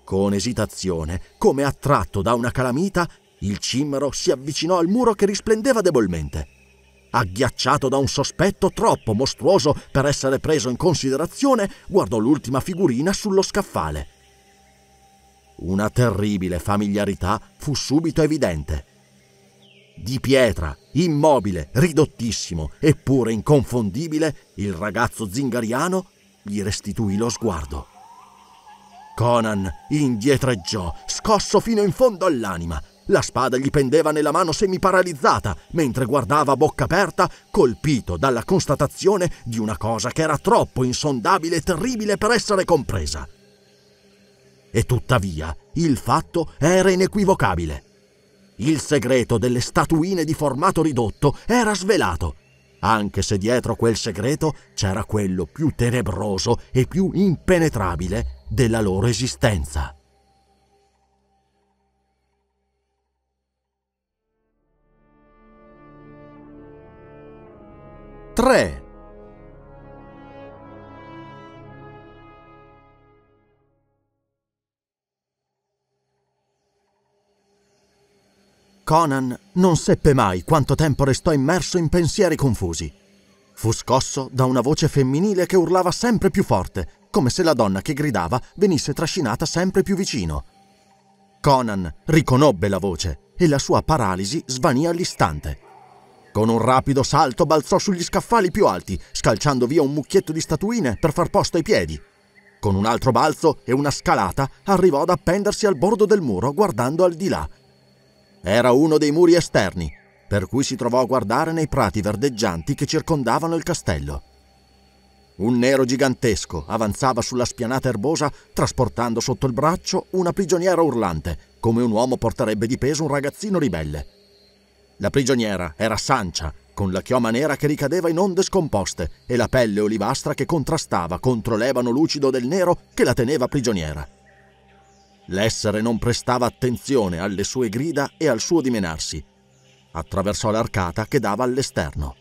Con esitazione, come attratto da una calamita, il cimmero si avvicinò al muro che risplendeva debolmente. Agghiacciato da un sospetto troppo mostruoso per essere preso in considerazione, guardò l'ultima figurina sullo scaffale. Una terribile familiarità fu subito evidente di pietra, immobile, ridottissimo, eppure inconfondibile, il ragazzo zingariano gli restituì lo sguardo. Conan indietreggiò, scosso fino in fondo all'anima. La spada gli pendeva nella mano semiparalizzata, mentre guardava a bocca aperta, colpito dalla constatazione di una cosa che era troppo insondabile e terribile per essere compresa. E tuttavia, il fatto era inequivocabile. Il segreto delle statuine di formato ridotto era svelato, anche se dietro quel segreto c'era quello più tenebroso e più impenetrabile della loro esistenza. Tre Conan non seppe mai quanto tempo restò immerso in pensieri confusi. Fu scosso da una voce femminile che urlava sempre più forte, come se la donna che gridava venisse trascinata sempre più vicino. Conan riconobbe la voce e la sua paralisi svanì all'istante. Con un rapido salto balzò sugli scaffali più alti, scalciando via un mucchietto di statuine per far posto ai piedi. Con un altro balzo e una scalata arrivò ad appendersi al bordo del muro guardando al di là era uno dei muri esterni, per cui si trovò a guardare nei prati verdeggianti che circondavano il castello. Un nero gigantesco avanzava sulla spianata erbosa trasportando sotto il braccio una prigioniera urlante, come un uomo porterebbe di peso un ragazzino ribelle. La prigioniera era Sancia, con la chioma nera che ricadeva in onde scomposte e la pelle olivastra che contrastava contro l'ebano lucido del nero che la teneva prigioniera. L'essere non prestava attenzione alle sue grida e al suo dimenarsi. Attraversò l'arcata che dava all'esterno.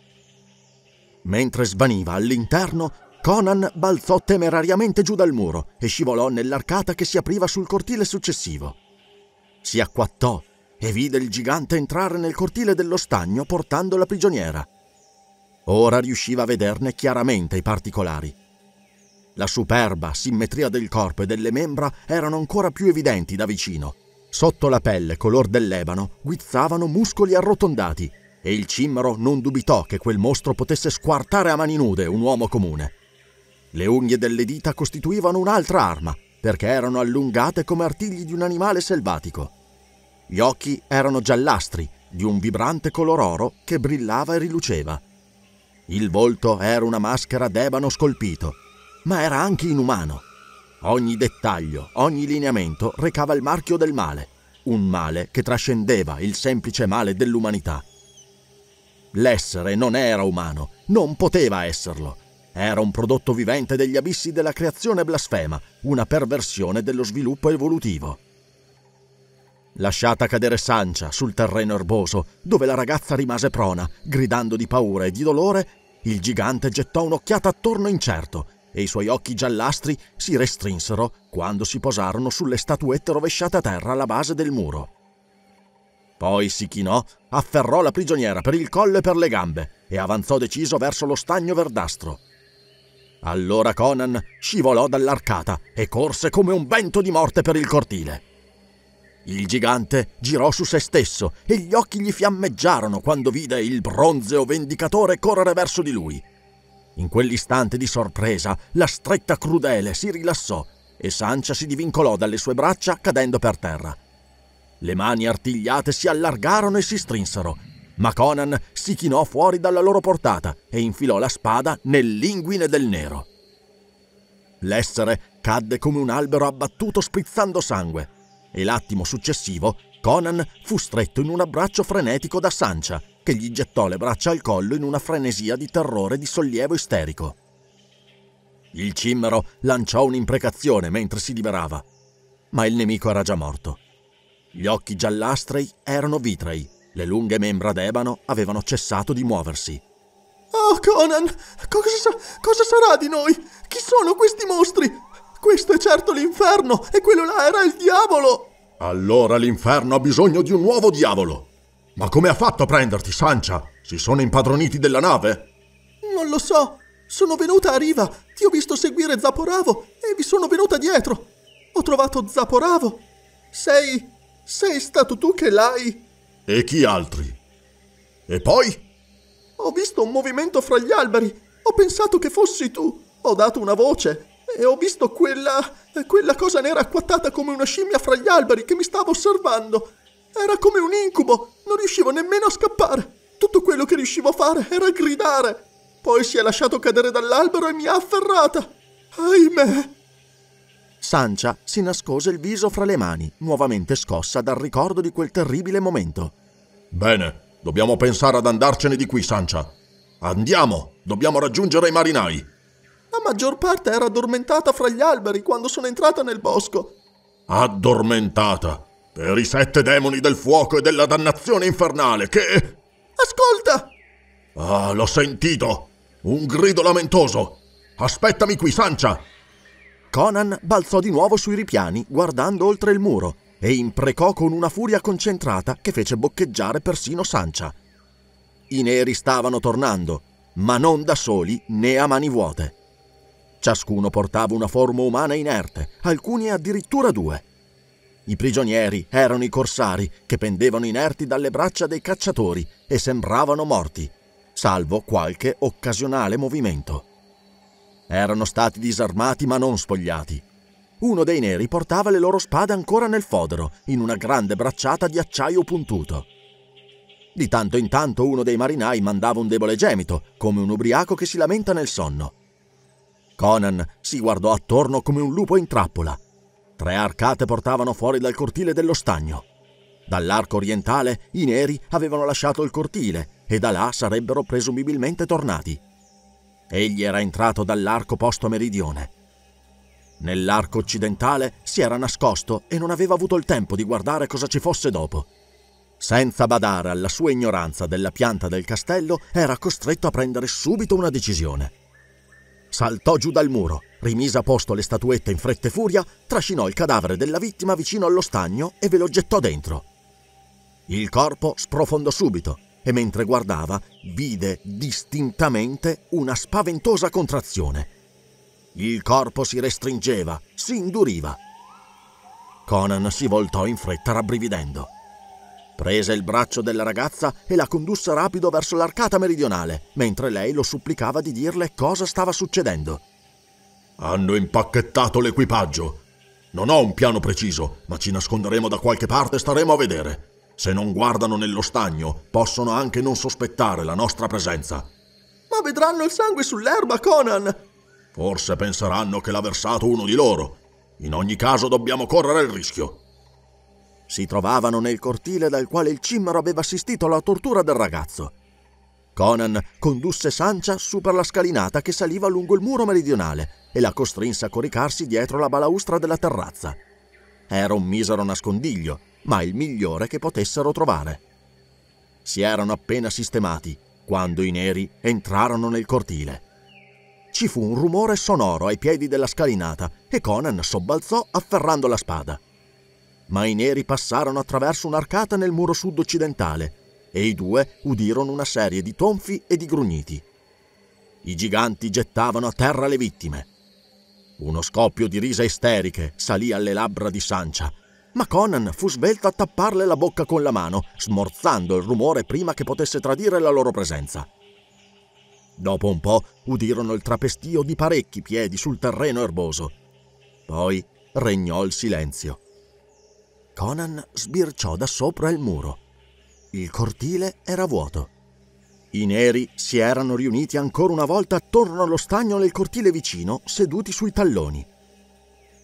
Mentre svaniva all'interno, Conan balzò temerariamente giù dal muro e scivolò nell'arcata che si apriva sul cortile successivo. Si acquattò e vide il gigante entrare nel cortile dello stagno portando la prigioniera. Ora riusciva a vederne chiaramente i particolari. La superba simmetria del corpo e delle membra erano ancora più evidenti da vicino. Sotto la pelle color dell'ebano guizzavano muscoli arrotondati e il cimmero non dubitò che quel mostro potesse squartare a mani nude un uomo comune. Le unghie delle dita costituivano un'altra arma, perché erano allungate come artigli di un animale selvatico. Gli occhi erano giallastri, di un vibrante color oro che brillava e riluceva. Il volto era una maschera d'ebano scolpito, ma era anche inumano. Ogni dettaglio, ogni lineamento recava il marchio del male, un male che trascendeva il semplice male dell'umanità. L'essere non era umano, non poteva esserlo. Era un prodotto vivente degli abissi della creazione blasfema, una perversione dello sviluppo evolutivo. Lasciata cadere Sancia sul terreno erboso, dove la ragazza rimase prona, gridando di paura e di dolore, il gigante gettò un'occhiata attorno incerto e i suoi occhi giallastri si restrinsero quando si posarono sulle statuette rovesciate a terra alla base del muro. Poi si chinò, afferrò la prigioniera per il collo e per le gambe e avanzò deciso verso lo stagno verdastro. Allora Conan scivolò dall'arcata e corse come un vento di morte per il cortile. Il gigante girò su se stesso e gli occhi gli fiammeggiarono quando vide il bronzeo vendicatore correre verso di lui in quell'istante di sorpresa, la stretta crudele si rilassò e Sancia si divincolò dalle sue braccia cadendo per terra. Le mani artigliate si allargarono e si strinsero, ma Conan si chinò fuori dalla loro portata e infilò la spada nell'inguine del nero. L'essere cadde come un albero abbattuto sprizzando sangue e l'attimo successivo Conan fu stretto in un abbraccio frenetico da Sancia, che gli gettò le braccia al collo in una frenesia di terrore e di sollievo isterico. Il cimmero lanciò un'imprecazione mentre si liberava, ma il nemico era già morto. Gli occhi giallastri erano vitrei, le lunghe membra d'ebano avevano cessato di muoversi. Oh Conan, cosa, cosa sarà di noi? Chi sono questi mostri? Questo è certo l'inferno e quello là era il diavolo! Allora l'inferno ha bisogno di un nuovo diavolo! Ma come ha fatto a prenderti, Sancia? Si sono impadroniti della nave? Non lo so. Sono venuta a riva, ti ho visto seguire Zaporavo e vi sono venuta dietro. Ho trovato Zaporavo. Sei... sei stato tu che l'hai... E chi altri? E poi? Ho visto un movimento fra gli alberi. Ho pensato che fossi tu. Ho dato una voce e ho visto quella... quella cosa nera acquattata come una scimmia fra gli alberi che mi stava osservando. Era come un incubo riuscivo nemmeno a scappare. Tutto quello che riuscivo a fare era gridare. Poi si è lasciato cadere dall'albero e mi ha afferrata. Ahimè. Sancia si nascose il viso fra le mani, nuovamente scossa dal ricordo di quel terribile momento. Bene, dobbiamo pensare ad andarcene di qui, Sancia. Andiamo, dobbiamo raggiungere i marinai. La maggior parte era addormentata fra gli alberi quando sono entrata nel bosco. Addormentata? per i sette demoni del fuoco e della dannazione infernale che... Ascolta! Ah, l'ho sentito! Un grido lamentoso! Aspettami qui, Sancia! Conan balzò di nuovo sui ripiani, guardando oltre il muro, e imprecò con una furia concentrata che fece boccheggiare persino Sancia. I neri stavano tornando, ma non da soli né a mani vuote. Ciascuno portava una forma umana inerte, alcuni addirittura due. I prigionieri erano i corsari che pendevano inerti dalle braccia dei cacciatori e sembravano morti, salvo qualche occasionale movimento. Erano stati disarmati ma non spogliati. Uno dei neri portava le loro spade ancora nel fodero, in una grande bracciata di acciaio puntuto. Di tanto in tanto uno dei marinai mandava un debole gemito, come un ubriaco che si lamenta nel sonno. Conan si guardò attorno come un lupo in trappola Tre arcate portavano fuori dal cortile dello stagno. Dall'arco orientale i neri avevano lasciato il cortile e da là sarebbero presumibilmente tornati. Egli era entrato dall'arco posto a meridione. Nell'arco occidentale si era nascosto e non aveva avuto il tempo di guardare cosa ci fosse dopo. Senza badare alla sua ignoranza della pianta del castello, era costretto a prendere subito una decisione. Saltò giù dal muro rimise a posto le statuette in fretta e furia, trascinò il cadavere della vittima vicino allo stagno e ve lo gettò dentro. Il corpo sprofondò subito e mentre guardava vide distintamente una spaventosa contrazione. Il corpo si restringeva, si induriva. Conan si voltò in fretta rabbrividendo. Prese il braccio della ragazza e la condusse rapido verso l'arcata meridionale, mentre lei lo supplicava di dirle cosa stava succedendo. Hanno impacchettato l'equipaggio. Non ho un piano preciso, ma ci nasconderemo da qualche parte e staremo a vedere. Se non guardano nello stagno, possono anche non sospettare la nostra presenza. Ma vedranno il sangue sull'erba, Conan! Forse penseranno che l'ha versato uno di loro. In ogni caso dobbiamo correre il rischio. Si trovavano nel cortile dal quale il cimmero aveva assistito alla tortura del ragazzo. Conan condusse Sancia su per la scalinata che saliva lungo il muro meridionale e la costrinse a coricarsi dietro la balaustra della terrazza. Era un misero nascondiglio, ma il migliore che potessero trovare. Si erano appena sistemati quando i neri entrarono nel cortile. Ci fu un rumore sonoro ai piedi della scalinata e Conan sobbalzò afferrando la spada. Ma i neri passarono attraverso un'arcata nel muro sud-occidentale e i due udirono una serie di tonfi e di grugniti. I giganti gettavano a terra le vittime. Uno scoppio di risa isteriche salì alle labbra di Sancia, ma Conan fu svelto a tapparle la bocca con la mano, smorzando il rumore prima che potesse tradire la loro presenza. Dopo un po' udirono il trapestio di parecchi piedi sul terreno erboso. Poi regnò il silenzio. Conan sbirciò da sopra il muro. Il cortile era vuoto. I neri si erano riuniti ancora una volta attorno allo stagno nel cortile vicino, seduti sui talloni.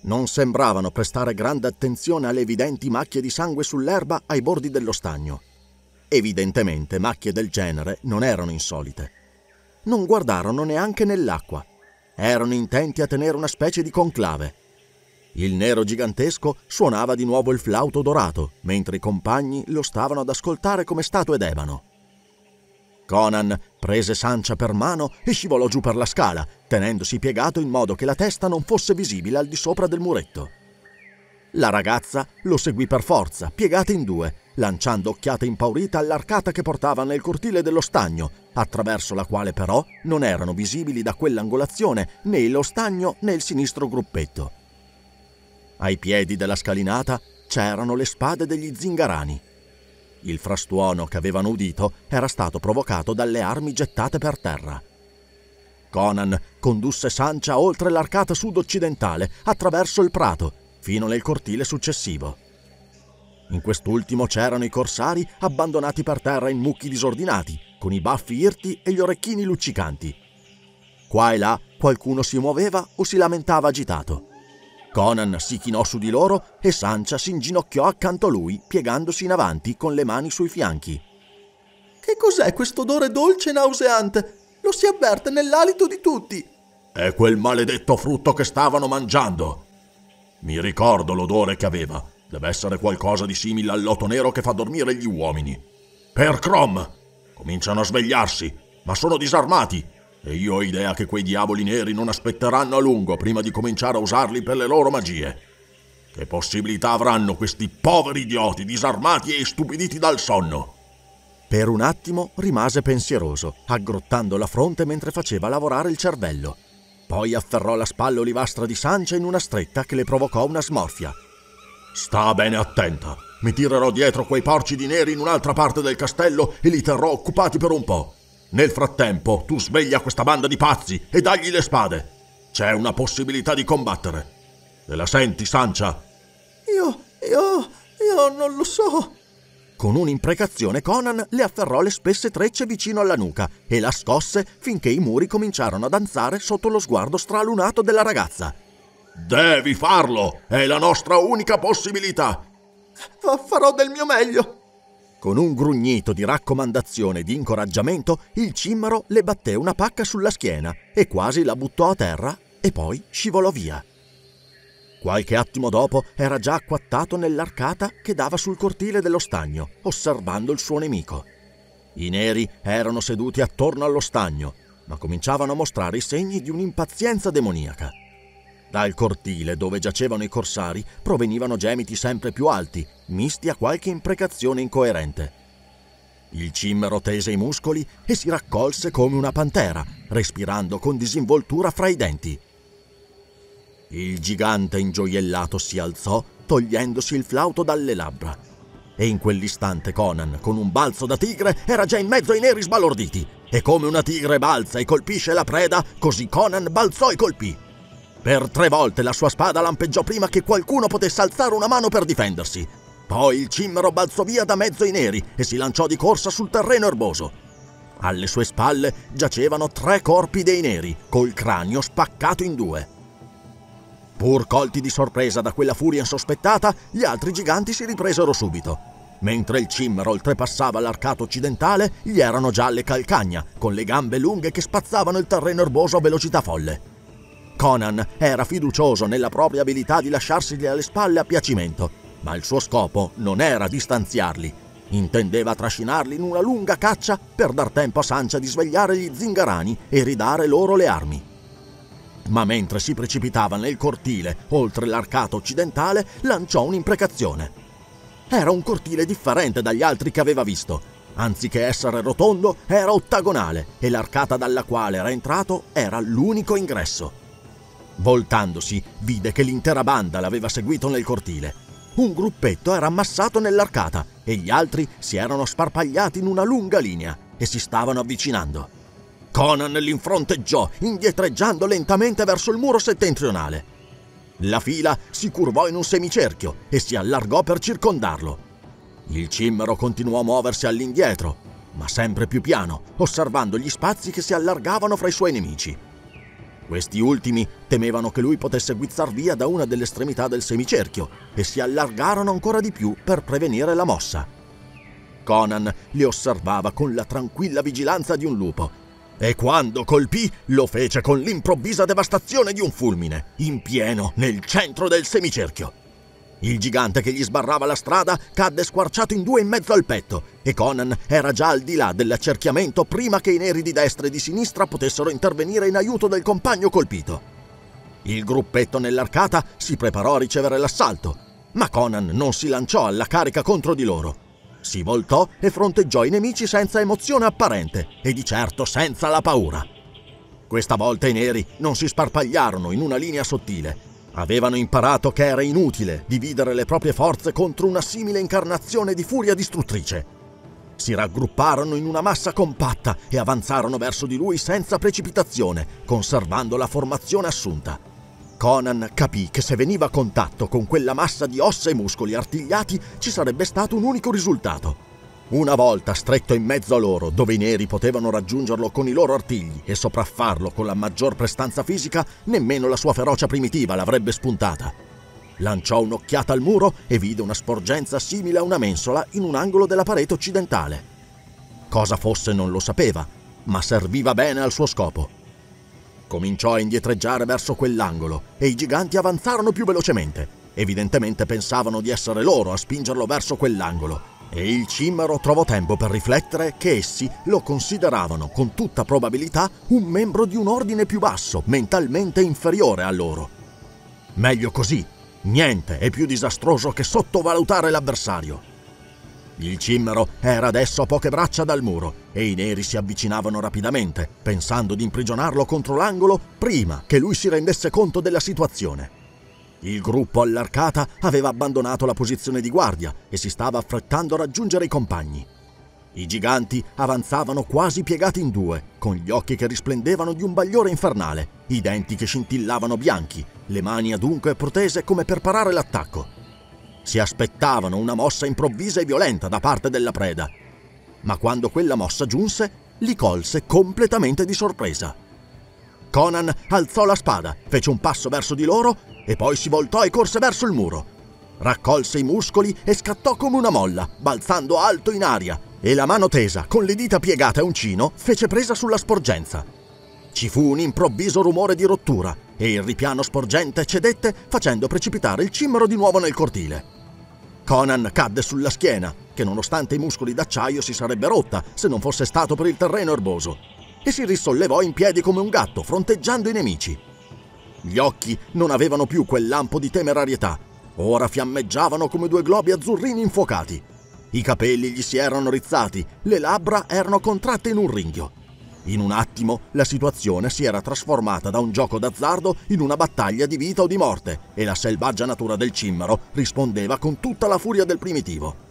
Non sembravano prestare grande attenzione alle evidenti macchie di sangue sull'erba ai bordi dello stagno. Evidentemente macchie del genere non erano insolite. Non guardarono neanche nell'acqua. Erano intenti a tenere una specie di conclave. Il nero gigantesco suonava di nuovo il flauto dorato, mentre i compagni lo stavano ad ascoltare come statue d'ebano. Conan prese Sancia per mano e scivolò giù per la scala, tenendosi piegato in modo che la testa non fosse visibile al di sopra del muretto. La ragazza lo seguì per forza, piegata in due, lanciando occhiate impaurite all'arcata che portava nel cortile dello stagno, attraverso la quale però non erano visibili da quell'angolazione né lo stagno né il sinistro gruppetto. Ai piedi della scalinata c'erano le spade degli zingarani. Il frastuono che avevano udito era stato provocato dalle armi gettate per terra. Conan condusse Sancia oltre l'arcata sud-occidentale, attraverso il prato, fino nel cortile successivo. In quest'ultimo c'erano i corsari abbandonati per terra in mucchi disordinati, con i baffi irti e gli orecchini luccicanti. Qua e là qualcuno si muoveva o si lamentava agitato. Conan si chinò su di loro e Sancia si inginocchiò accanto a lui, piegandosi in avanti con le mani sui fianchi. Che cos'è quest'odore dolce e nauseante? Lo si avverte nell'alito di tutti. È quel maledetto frutto che stavano mangiando. Mi ricordo l'odore che aveva. Deve essere qualcosa di simile al loto nero che fa dormire gli uomini. Per Crom! Cominciano a svegliarsi, ma sono disarmati e io ho idea che quei diavoli neri non aspetteranno a lungo prima di cominciare a usarli per le loro magie. Che possibilità avranno questi poveri idioti disarmati e stupiditi dal sonno? Per un attimo rimase pensieroso, aggrottando la fronte mentre faceva lavorare il cervello. Poi afferrò la spalla olivastra di Sancia in una stretta che le provocò una smorfia. Sta bene attenta. Mi tirerò dietro quei porci di neri in un'altra parte del castello e li terrò occupati per un po'. Nel frattempo, tu sveglia questa banda di pazzi e dagli le spade. C'è una possibilità di combattere. Te la senti, Sancia? Io, io, io non lo so. Con un'imprecazione Conan le afferrò le spesse trecce vicino alla nuca e la scosse finché i muri cominciarono a danzare sotto lo sguardo stralunato della ragazza. Devi farlo! È la nostra unica possibilità! Farò del mio meglio! Con un grugnito di raccomandazione e di incoraggiamento, il cimmaro le batté una pacca sulla schiena e quasi la buttò a terra e poi scivolò via. Qualche attimo dopo era già acquattato nell'arcata che dava sul cortile dello stagno, osservando il suo nemico. I neri erano seduti attorno allo stagno, ma cominciavano a mostrare i segni di un'impazienza demoniaca. Dal cortile dove giacevano i corsari provenivano gemiti sempre più alti, misti a qualche imprecazione incoerente. Il cimmero tese i muscoli e si raccolse come una pantera, respirando con disinvoltura fra i denti. Il gigante ingioiellato si alzò, togliendosi il flauto dalle labbra. E in quell'istante Conan, con un balzo da tigre, era già in mezzo ai neri sbalorditi. E come una tigre balza e colpisce la preda, così Conan balzò e colpì. Per tre volte la sua spada lampeggiò prima che qualcuno potesse alzare una mano per difendersi. Poi il cimmero balzò via da mezzo i neri e si lanciò di corsa sul terreno erboso. Alle sue spalle giacevano tre corpi dei neri, col cranio spaccato in due. Pur colti di sorpresa da quella furia insospettata, gli altri giganti si ripresero subito. Mentre il cimmero oltrepassava l'arcato occidentale, gli erano già alle calcagna, con le gambe lunghe che spazzavano il terreno erboso a velocità folle. Conan era fiducioso nella propria abilità di lasciarseli alle spalle a piacimento, ma il suo scopo non era distanziarli. Intendeva trascinarli in una lunga caccia per dar tempo a Sancia di svegliare gli zingarani e ridare loro le armi. Ma mentre si precipitava nel cortile, oltre l'arcata occidentale, lanciò un'imprecazione. Era un cortile differente dagli altri che aveva visto. Anziché essere rotondo, era ottagonale e l'arcata dalla quale era entrato era l'unico ingresso. Voltandosi, vide che l'intera banda l'aveva seguito nel cortile. Un gruppetto era ammassato nell'arcata e gli altri si erano sparpagliati in una lunga linea e si stavano avvicinando. Conan li infronteggiò, indietreggiando lentamente verso il muro settentrionale. La fila si curvò in un semicerchio e si allargò per circondarlo. Il cimmero continuò a muoversi all'indietro, ma sempre più piano, osservando gli spazi che si allargavano fra i suoi nemici. Questi ultimi temevano che lui potesse guizzar via da una delle estremità del semicerchio e si allargarono ancora di più per prevenire la mossa. Conan li osservava con la tranquilla vigilanza di un lupo e quando colpì lo fece con l'improvvisa devastazione di un fulmine, in pieno nel centro del semicerchio. Il gigante che gli sbarrava la strada cadde squarciato in due in mezzo al petto e Conan era già al di là dell'accerchiamento prima che i neri di destra e di sinistra potessero intervenire in aiuto del compagno colpito. Il gruppetto nell'arcata si preparò a ricevere l'assalto, ma Conan non si lanciò alla carica contro di loro. Si voltò e fronteggiò i nemici senza emozione apparente e di certo senza la paura. Questa volta i neri non si sparpagliarono in una linea sottile, Avevano imparato che era inutile dividere le proprie forze contro una simile incarnazione di furia distruttrice. Si raggrupparono in una massa compatta e avanzarono verso di lui senza precipitazione, conservando la formazione assunta. Conan capì che se veniva a contatto con quella massa di ossa e muscoli artigliati ci sarebbe stato un unico risultato, una volta stretto in mezzo a loro, dove i neri potevano raggiungerlo con i loro artigli e sopraffarlo con la maggior prestanza fisica, nemmeno la sua ferocia primitiva l'avrebbe spuntata. Lanciò un'occhiata al muro e vide una sporgenza simile a una mensola in un angolo della parete occidentale. Cosa fosse non lo sapeva, ma serviva bene al suo scopo. Cominciò a indietreggiare verso quell'angolo e i giganti avanzarono più velocemente. Evidentemente pensavano di essere loro a spingerlo verso quell'angolo e il Cimaro trovò tempo per riflettere che essi lo consideravano con tutta probabilità un membro di un ordine più basso, mentalmente inferiore a loro. Meglio così, niente è più disastroso che sottovalutare l'avversario. Il Cimero era adesso a poche braccia dal muro e i neri si avvicinavano rapidamente, pensando di imprigionarlo contro l'angolo prima che lui si rendesse conto della situazione. Il gruppo allarcata aveva abbandonato la posizione di guardia e si stava affrettando a raggiungere i compagni. I giganti avanzavano quasi piegati in due, con gli occhi che risplendevano di un bagliore infernale, i denti che scintillavano bianchi, le mani adunque protese come per parare l'attacco. Si aspettavano una mossa improvvisa e violenta da parte della preda, ma quando quella mossa giunse, li colse completamente di sorpresa. Conan alzò la spada, fece un passo verso di loro e poi si voltò e corse verso il muro. Raccolse i muscoli e scattò come una molla, balzando alto in aria, e la mano tesa, con le dita piegate a uncino, fece presa sulla sporgenza. Ci fu un improvviso rumore di rottura e il ripiano sporgente cedette facendo precipitare il cimbro di nuovo nel cortile. Conan cadde sulla schiena, che nonostante i muscoli d'acciaio si sarebbe rotta se non fosse stato per il terreno erboso e si risollevò in piedi come un gatto, fronteggiando i nemici. Gli occhi non avevano più quel lampo di temerarietà, ora fiammeggiavano come due globi azzurrini infuocati. I capelli gli si erano rizzati, le labbra erano contratte in un ringhio. In un attimo la situazione si era trasformata da un gioco d'azzardo in una battaglia di vita o di morte e la selvaggia natura del cimmero rispondeva con tutta la furia del primitivo.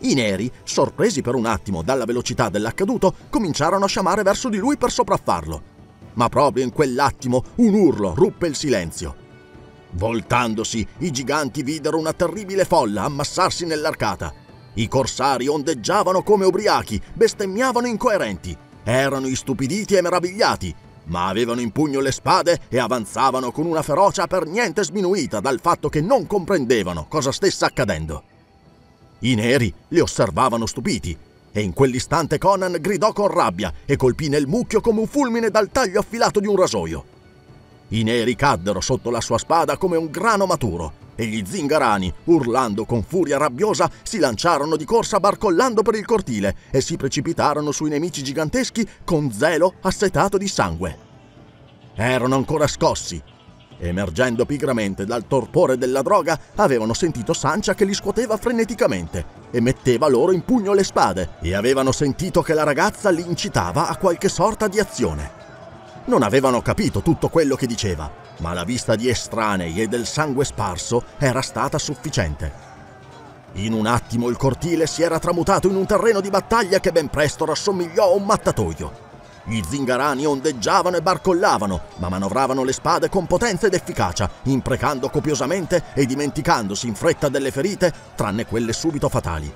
I neri, sorpresi per un attimo dalla velocità dell'accaduto, cominciarono a sciamare verso di lui per sopraffarlo. Ma proprio in quell'attimo un urlo ruppe il silenzio. Voltandosi, i giganti videro una terribile folla ammassarsi nell'arcata. I corsari ondeggiavano come ubriachi, bestemmiavano incoerenti, erano istupiditi e meravigliati, ma avevano in pugno le spade e avanzavano con una ferocia per niente sminuita dal fatto che non comprendevano cosa stesse accadendo. I neri li osservavano stupiti e in quell'istante Conan gridò con rabbia e colpì nel mucchio come un fulmine dal taglio affilato di un rasoio. I neri caddero sotto la sua spada come un grano maturo e gli zingarani, urlando con furia rabbiosa, si lanciarono di corsa barcollando per il cortile e si precipitarono sui nemici giganteschi con zelo assetato di sangue. Erano ancora scossi Emergendo pigramente dal torpore della droga, avevano sentito Sancia che li scuoteva freneticamente e metteva loro in pugno le spade e avevano sentito che la ragazza li incitava a qualche sorta di azione. Non avevano capito tutto quello che diceva, ma la vista di estranei e del sangue sparso era stata sufficiente. In un attimo il cortile si era tramutato in un terreno di battaglia che ben presto rassomigliò a un mattatoio. Gli zingarani ondeggiavano e barcollavano, ma manovravano le spade con potenza ed efficacia, imprecando copiosamente e dimenticandosi in fretta delle ferite, tranne quelle subito fatali.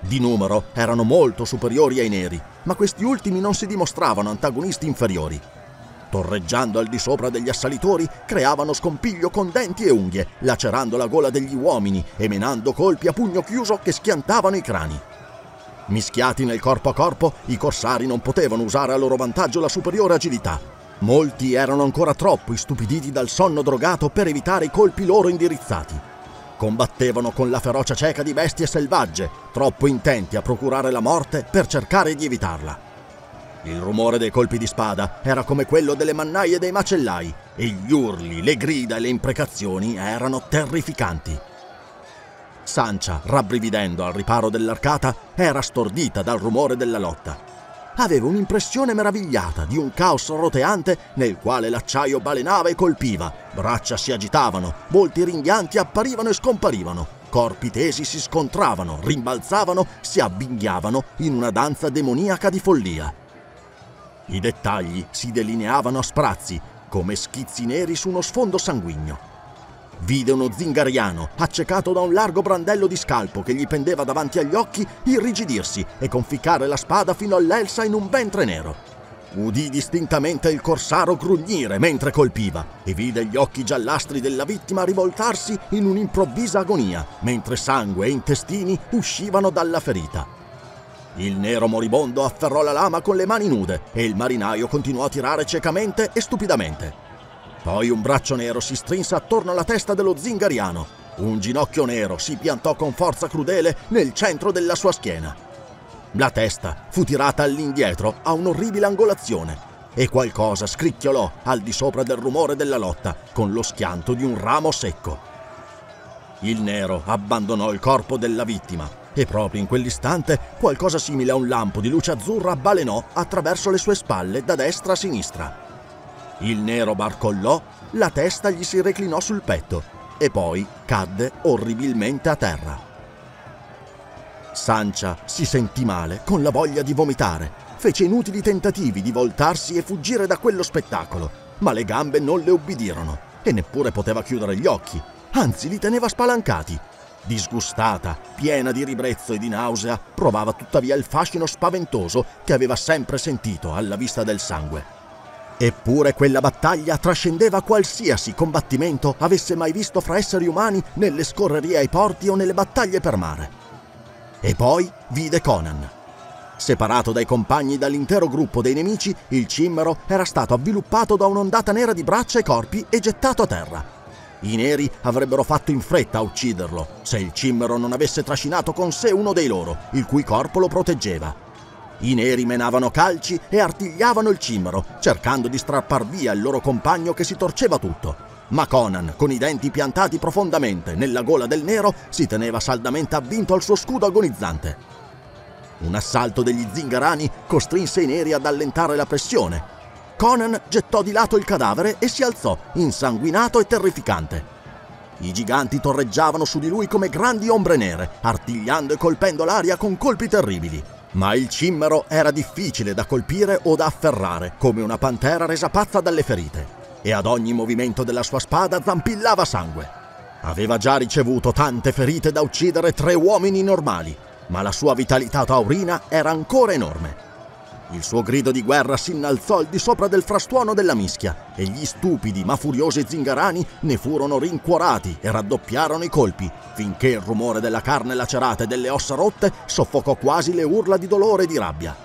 Di numero erano molto superiori ai neri, ma questi ultimi non si dimostravano antagonisti inferiori. Torreggiando al di sopra degli assalitori, creavano scompiglio con denti e unghie, lacerando la gola degli uomini e menando colpi a pugno chiuso che schiantavano i crani. Mischiati nel corpo a corpo, i corsari non potevano usare a loro vantaggio la superiore agilità. Molti erano ancora troppo istupiditi dal sonno drogato per evitare i colpi loro indirizzati. Combattevano con la ferocia cieca di bestie selvagge, troppo intenti a procurare la morte per cercare di evitarla. Il rumore dei colpi di spada era come quello delle mannaie dei macellai e gli urli, le grida e le imprecazioni erano terrificanti. Sancia, rabbrividendo al riparo dell'arcata, era stordita dal rumore della lotta. Aveva un'impressione meravigliata di un caos roteante nel quale l'acciaio balenava e colpiva, braccia si agitavano, volti ringhianti apparivano e scomparivano, corpi tesi si scontravano, rimbalzavano, si avvinghiavano in una danza demoniaca di follia. I dettagli si delineavano a sprazzi, come schizzi neri su uno sfondo sanguigno. Vide uno zingariano, accecato da un largo brandello di scalpo che gli pendeva davanti agli occhi, irrigidirsi e conficcare la spada fino all'elsa in un ventre nero. Udì distintamente il corsaro grugnire mentre colpiva e vide gli occhi giallastri della vittima rivoltarsi in un'improvvisa agonia, mentre sangue e intestini uscivano dalla ferita. Il nero moribondo afferrò la lama con le mani nude e il marinaio continuò a tirare ciecamente e stupidamente. Poi un braccio nero si strinse attorno alla testa dello zingariano. Un ginocchio nero si piantò con forza crudele nel centro della sua schiena. La testa fu tirata all'indietro a un'orribile angolazione e qualcosa scricchiolò al di sopra del rumore della lotta con lo schianto di un ramo secco. Il nero abbandonò il corpo della vittima e proprio in quell'istante qualcosa simile a un lampo di luce azzurra balenò attraverso le sue spalle da destra a sinistra. Il nero barcollò, la testa gli si reclinò sul petto e poi cadde orribilmente a terra. Sancia si sentì male, con la voglia di vomitare. Fece inutili tentativi di voltarsi e fuggire da quello spettacolo, ma le gambe non le ubbidirono e neppure poteva chiudere gli occhi, anzi li teneva spalancati. Disgustata, piena di ribrezzo e di nausea, provava tuttavia il fascino spaventoso che aveva sempre sentito alla vista del sangue. Eppure quella battaglia trascendeva qualsiasi combattimento avesse mai visto fra esseri umani nelle scorrerie ai porti o nelle battaglie per mare. E poi vide Conan. Separato dai compagni dall'intero gruppo dei nemici, il cimmero era stato avviluppato da un'ondata nera di braccia e corpi e gettato a terra. I neri avrebbero fatto in fretta a ucciderlo, se il cimmero non avesse trascinato con sé uno dei loro, il cui corpo lo proteggeva, i neri menavano calci e artigliavano il cimbro, cercando di strappar via il loro compagno che si torceva tutto. Ma Conan, con i denti piantati profondamente nella gola del nero, si teneva saldamente avvinto al suo scudo agonizzante. Un assalto degli zingarani costrinse i neri ad allentare la pressione. Conan gettò di lato il cadavere e si alzò, insanguinato e terrificante. I giganti torreggiavano su di lui come grandi ombre nere, artigliando e colpendo l'aria con colpi terribili. Ma il cimmero era difficile da colpire o da afferrare, come una pantera resa pazza dalle ferite, e ad ogni movimento della sua spada zampillava sangue. Aveva già ricevuto tante ferite da uccidere tre uomini normali, ma la sua vitalità taurina era ancora enorme il suo grido di guerra si innalzò al di sopra del frastuono della mischia e gli stupidi ma furiosi zingarani ne furono rincuorati e raddoppiarono i colpi, finché il rumore della carne lacerata e delle ossa rotte soffocò quasi le urla di dolore e di rabbia.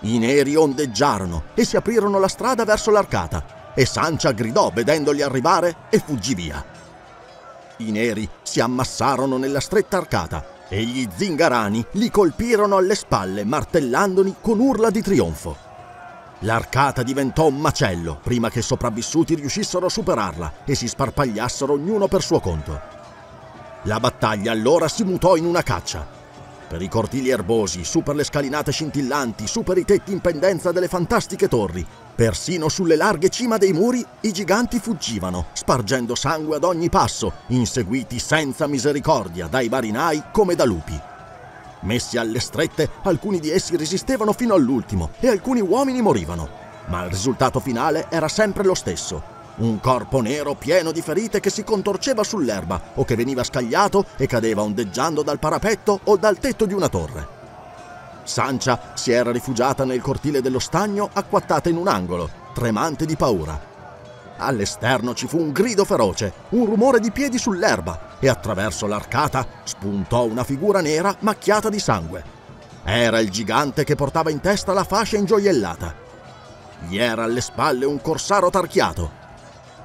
I neri ondeggiarono e si aprirono la strada verso l'arcata e Sancia gridò vedendoli arrivare e fuggì via. I neri si ammassarono nella stretta arcata e gli zingarani li colpirono alle spalle martellandoli con urla di trionfo. L'arcata diventò un macello prima che i sopravvissuti riuscissero a superarla e si sparpagliassero ognuno per suo conto. La battaglia allora si mutò in una caccia. Per i cortili erbosi, su per le scalinate scintillanti, su per i tetti in pendenza delle fantastiche torri, Persino sulle larghe cima dei muri i giganti fuggivano, spargendo sangue ad ogni passo, inseguiti senza misericordia dai marinai come da lupi. Messi alle strette, alcuni di essi resistevano fino all'ultimo e alcuni uomini morivano, ma il risultato finale era sempre lo stesso. Un corpo nero pieno di ferite che si contorceva sull'erba o che veniva scagliato e cadeva ondeggiando dal parapetto o dal tetto di una torre. Sancia si era rifugiata nel cortile dello stagno, acquattata in un angolo, tremante di paura. All'esterno ci fu un grido feroce, un rumore di piedi sull'erba e attraverso l'arcata spuntò una figura nera macchiata di sangue. Era il gigante che portava in testa la fascia ingioiellata. Gli era alle spalle un corsaro tarchiato.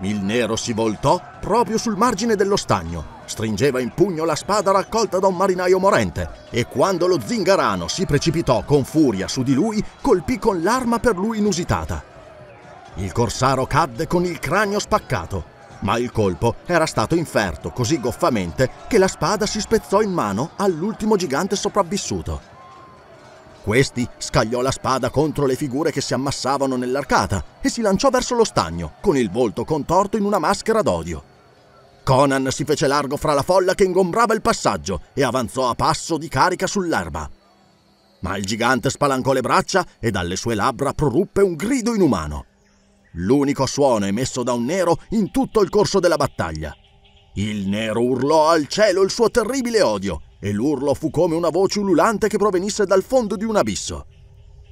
Il nero si voltò proprio sul margine dello stagno stringeva in pugno la spada raccolta da un marinaio morente e quando lo zingarano si precipitò con furia su di lui, colpì con l'arma per lui inusitata. Il corsaro cadde con il cranio spaccato, ma il colpo era stato inferto così goffamente che la spada si spezzò in mano all'ultimo gigante sopravvissuto. Questi scagliò la spada contro le figure che si ammassavano nell'arcata e si lanciò verso lo stagno, con il volto contorto in una maschera d'odio. Conan si fece largo fra la folla che ingombrava il passaggio e avanzò a passo di carica sull'erba. Ma il gigante spalancò le braccia e dalle sue labbra proruppe un grido inumano. L'unico suono emesso da un nero in tutto il corso della battaglia. Il nero urlò al cielo il suo terribile odio e l'urlo fu come una voce ululante che provenisse dal fondo di un abisso.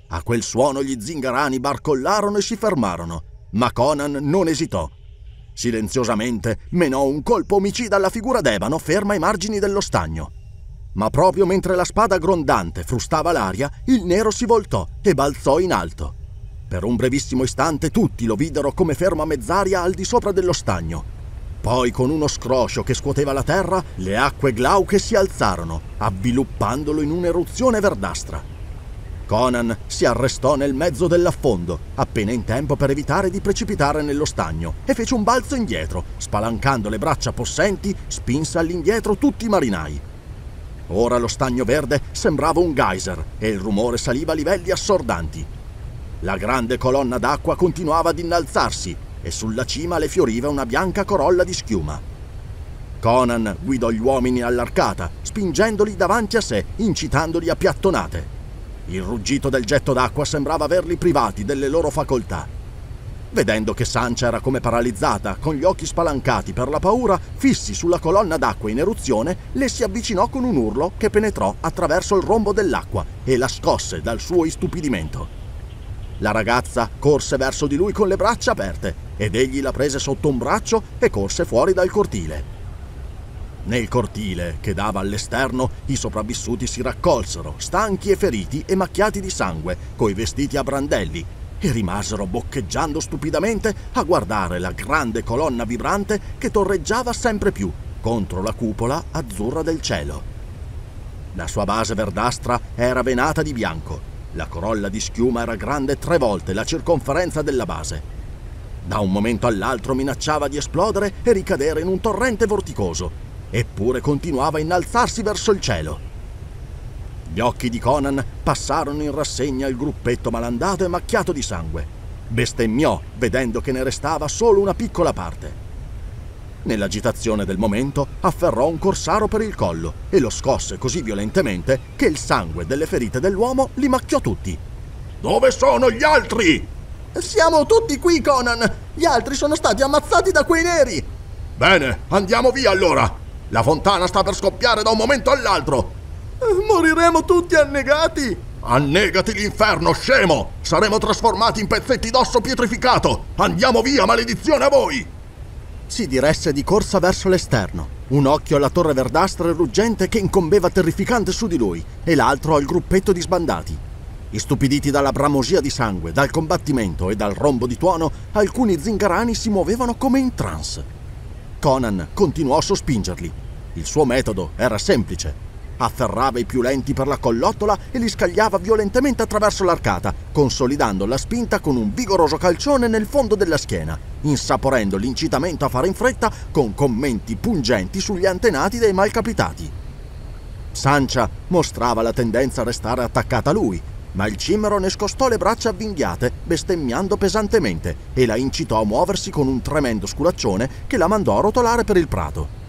A quel suono gli zingarani barcollarono e si fermarono, ma Conan non esitò Silenziosamente menò un colpo omicida alla figura d'Evano ferma ai margini dello stagno. Ma proprio mentre la spada grondante frustava l'aria, il nero si voltò e balzò in alto. Per un brevissimo istante tutti lo videro come fermo a mezz'aria al di sopra dello stagno. Poi con uno scroscio che scuoteva la terra, le acque glauche si alzarono, avviluppandolo in un'eruzione verdastra. Conan si arrestò nel mezzo dell'affondo, appena in tempo per evitare di precipitare nello stagno, e fece un balzo indietro, spalancando le braccia possenti, spinse all'indietro tutti i marinai. Ora lo stagno verde sembrava un geyser e il rumore saliva a livelli assordanti. La grande colonna d'acqua continuava ad innalzarsi e sulla cima le fioriva una bianca corolla di schiuma. Conan guidò gli uomini all'arcata, spingendoli davanti a sé, incitandoli a piattonate. Il ruggito del getto d'acqua sembrava averli privati delle loro facoltà. Vedendo che Sancia era come paralizzata, con gli occhi spalancati per la paura, fissi sulla colonna d'acqua in eruzione, le si avvicinò con un urlo che penetrò attraverso il rombo dell'acqua e la scosse dal suo istupidimento. La ragazza corse verso di lui con le braccia aperte ed egli la prese sotto un braccio e corse fuori dal cortile. Nel cortile che dava all'esterno i sopravvissuti si raccolsero, stanchi e feriti e macchiati di sangue, coi vestiti a brandelli, e rimasero boccheggiando stupidamente a guardare la grande colonna vibrante che torreggiava sempre più contro la cupola azzurra del cielo. La sua base verdastra era venata di bianco, la corolla di schiuma era grande tre volte la circonferenza della base. Da un momento all'altro minacciava di esplodere e ricadere in un torrente vorticoso, eppure continuava a innalzarsi verso il cielo. Gli occhi di Conan passarono in rassegna il gruppetto malandato e macchiato di sangue. Bestemmiò, vedendo che ne restava solo una piccola parte. Nell'agitazione del momento afferrò un corsaro per il collo e lo scosse così violentemente che il sangue delle ferite dell'uomo li macchiò tutti. Dove sono gli altri? Siamo tutti qui, Conan! Gli altri sono stati ammazzati da quei neri! Bene, andiamo via allora! La fontana sta per scoppiare da un momento all'altro! Eh, moriremo tutti annegati! Annegati l'inferno, scemo! Saremo trasformati in pezzetti d'osso pietrificato! Andiamo via, maledizione a voi! Si diresse di corsa verso l'esterno, un occhio alla torre verdastra e ruggente che incombeva terrificante su di lui e l'altro al gruppetto di sbandati. Istupiditi dalla bramosia di sangue, dal combattimento e dal rombo di tuono, alcuni zingarani si muovevano come in trance. Conan continuò a sospingerli, il suo metodo era semplice. Afferrava i più lenti per la collottola e li scagliava violentemente attraverso l'arcata, consolidando la spinta con un vigoroso calcione nel fondo della schiena, insaporendo l'incitamento a fare in fretta con commenti pungenti sugli antenati dei malcapitati. Sancia mostrava la tendenza a restare attaccata a lui, ma il cimero ne scostò le braccia avvinghiate, bestemmiando pesantemente, e la incitò a muoversi con un tremendo sculaccione che la mandò a rotolare per il prato.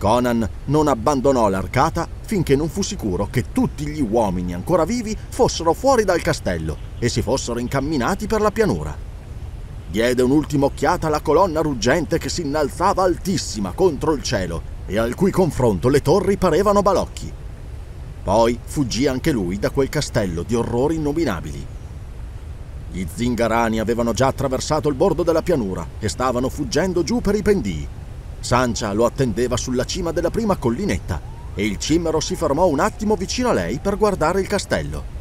Conan non abbandonò l'arcata finché non fu sicuro che tutti gli uomini ancora vivi fossero fuori dal castello e si fossero incamminati per la pianura. Diede un'ultima occhiata alla colonna ruggente che si innalzava altissima contro il cielo e al cui confronto le torri parevano balocchi. Poi fuggì anche lui da quel castello di orrori innominabili. Gli zingarani avevano già attraversato il bordo della pianura e stavano fuggendo giù per i pendii, Sancia lo attendeva sulla cima della prima collinetta e il cimero si fermò un attimo vicino a lei per guardare il castello.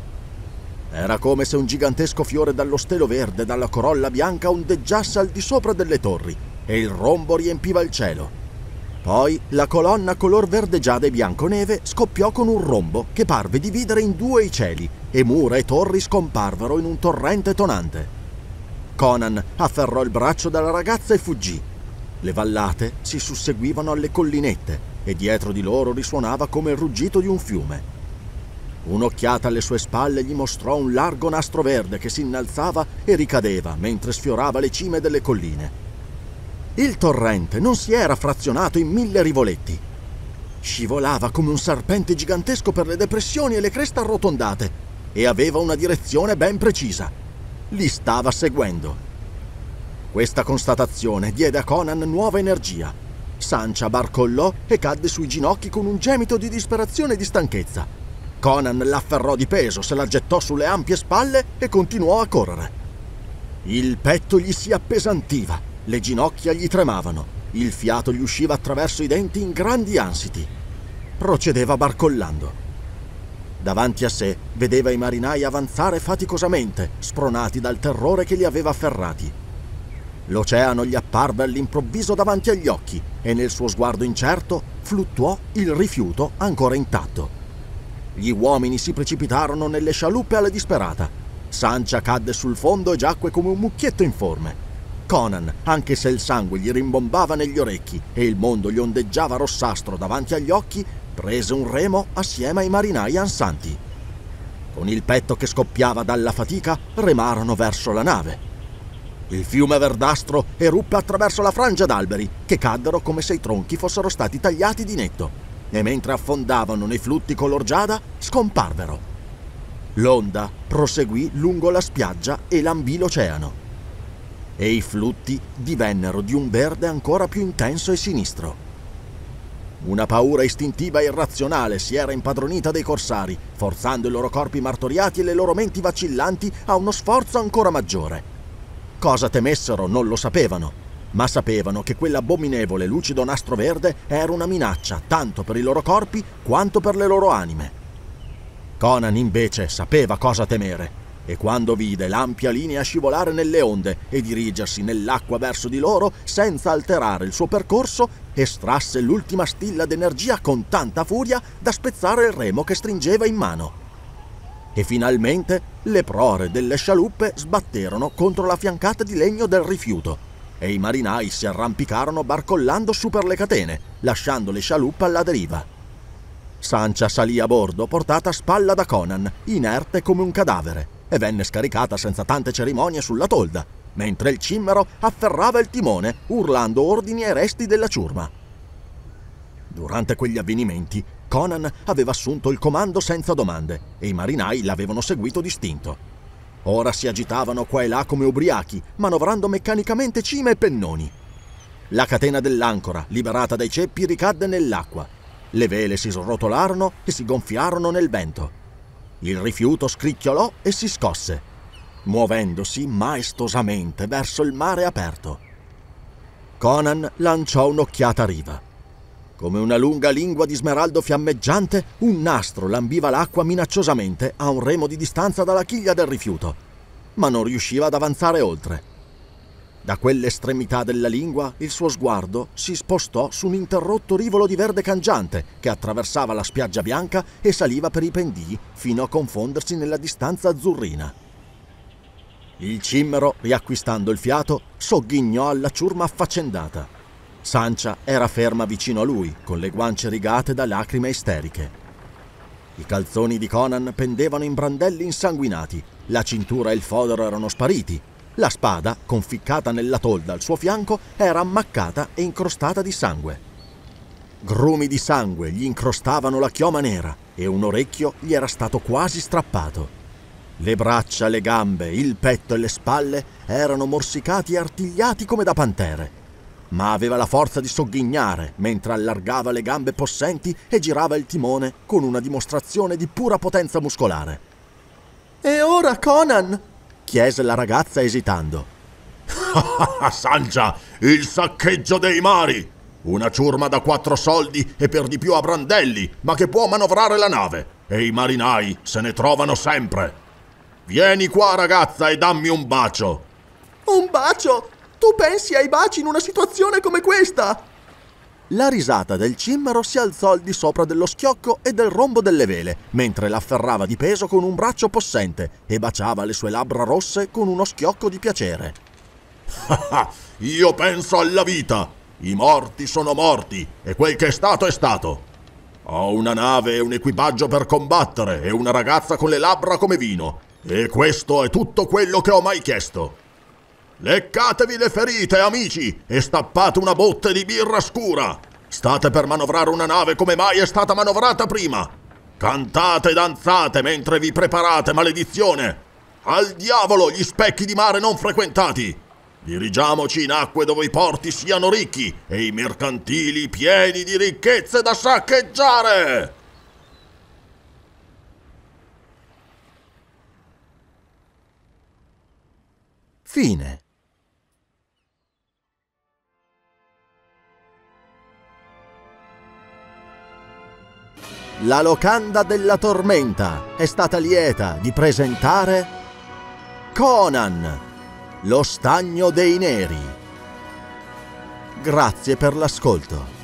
Era come se un gigantesco fiore dallo stelo verde dalla corolla bianca ondeggiasse al di sopra delle torri e il rombo riempiva il cielo. Poi la colonna color verde giada e bianconeve scoppiò con un rombo che parve dividere in due i cieli e mura e torri scomparvero in un torrente tonante. Conan afferrò il braccio della ragazza e fuggì, le vallate si susseguivano alle collinette e dietro di loro risuonava come il ruggito di un fiume. Un'occhiata alle sue spalle gli mostrò un largo nastro verde che si innalzava e ricadeva mentre sfiorava le cime delle colline. Il torrente non si era frazionato in mille rivoletti. Scivolava come un serpente gigantesco per le depressioni e le creste arrotondate e aveva una direzione ben precisa. Li stava seguendo. Questa constatazione diede a Conan nuova energia. Sancia barcollò e cadde sui ginocchi con un gemito di disperazione e di stanchezza. Conan l'afferrò di peso, se la gettò sulle ampie spalle e continuò a correre. Il petto gli si appesantiva, le ginocchia gli tremavano, il fiato gli usciva attraverso i denti in grandi ansiti. Procedeva barcollando. Davanti a sé vedeva i marinai avanzare faticosamente, spronati dal terrore che li aveva afferrati. L'oceano gli apparve all'improvviso davanti agli occhi e nel suo sguardo incerto fluttuò il rifiuto ancora intatto. Gli uomini si precipitarono nelle scialuppe alla disperata. Sancia cadde sul fondo e giacque come un mucchietto informe. Conan, anche se il sangue gli rimbombava negli orecchi e il mondo gli ondeggiava rossastro davanti agli occhi, prese un remo assieme ai marinai ansanti. Con il petto che scoppiava dalla fatica, remarono verso la nave il fiume verdastro eruppe attraverso la frangia d'alberi, che caddero come se i tronchi fossero stati tagliati di netto, e mentre affondavano nei flutti color giada, scomparvero. L'onda proseguì lungo la spiaggia e lambì l'oceano. E i flutti divennero di un verde ancora più intenso e sinistro. Una paura istintiva e irrazionale si era impadronita dei corsari, forzando i loro corpi martoriati e le loro menti vacillanti a uno sforzo ancora maggiore. Cosa temessero non lo sapevano, ma sapevano che quell'abominevole lucido nastro verde era una minaccia tanto per i loro corpi quanto per le loro anime. Conan invece sapeva cosa temere e quando vide l'ampia linea scivolare nelle onde e dirigersi nell'acqua verso di loro senza alterare il suo percorso, estrasse l'ultima stilla d'energia con tanta furia da spezzare il remo che stringeva in mano e finalmente le prore delle scialuppe sbatterono contro la fiancata di legno del rifiuto e i marinai si arrampicarono barcollando su per le catene, lasciando le scialuppe alla deriva. Sancia salì a bordo portata a spalla da Conan, inerte come un cadavere, e venne scaricata senza tante cerimonie sulla tolda, mentre il cimmero afferrava il timone, urlando ordini ai resti della ciurma. Durante quegli avvenimenti Conan aveva assunto il comando senza domande e i marinai l'avevano seguito distinto. Ora si agitavano qua e là come ubriachi, manovrando meccanicamente cime e pennoni. La catena dell'ancora, liberata dai ceppi, ricadde nell'acqua. Le vele si srotolarono e si gonfiarono nel vento. Il rifiuto scricchiolò e si scosse, muovendosi maestosamente verso il mare aperto. Conan lanciò un'occhiata a riva. Come una lunga lingua di smeraldo fiammeggiante, un nastro lambiva l'acqua minacciosamente a un remo di distanza dalla chiglia del rifiuto, ma non riusciva ad avanzare oltre. Da quell'estremità della lingua il suo sguardo si spostò su un interrotto rivolo di verde cangiante che attraversava la spiaggia bianca e saliva per i pendii fino a confondersi nella distanza azzurrina. Il cimmero, riacquistando il fiato, sogghignò alla ciurma affaccendata. Sancia era ferma vicino a lui, con le guance rigate da lacrime isteriche. I calzoni di Conan pendevano in brandelli insanguinati, la cintura e il fodero erano spariti, la spada, conficcata nella tolda al suo fianco, era ammaccata e incrostata di sangue. Grumi di sangue gli incrostavano la chioma nera e un orecchio gli era stato quasi strappato. Le braccia, le gambe, il petto e le spalle erano morsicati e artigliati come da pantere ma aveva la forza di sogghignare mentre allargava le gambe possenti e girava il timone con una dimostrazione di pura potenza muscolare. E ora, Conan? chiese la ragazza esitando. Sanja, il saccheggio dei mari! Una ciurma da quattro soldi e per di più a brandelli, ma che può manovrare la nave, e i marinai se ne trovano sempre. Vieni qua, ragazza, e dammi un bacio. Un bacio? Tu pensi ai baci in una situazione come questa? La risata del cimmero si alzò al di sopra dello schiocco e del rombo delle vele, mentre l'afferrava di peso con un braccio possente e baciava le sue labbra rosse con uno schiocco di piacere. Io penso alla vita! I morti sono morti e quel che è stato è stato. Ho una nave e un equipaggio per combattere e una ragazza con le labbra come vino. E questo è tutto quello che ho mai chiesto. Leccatevi le ferite, amici, e stappate una botte di birra scura. State per manovrare una nave come mai è stata manovrata prima. Cantate e danzate mentre vi preparate, maledizione. Al diavolo gli specchi di mare non frequentati. Dirigiamoci in acque dove i porti siano ricchi e i mercantili pieni di ricchezze da saccheggiare. Fine. La locanda della tormenta è stata lieta di presentare Conan, lo stagno dei neri. Grazie per l'ascolto.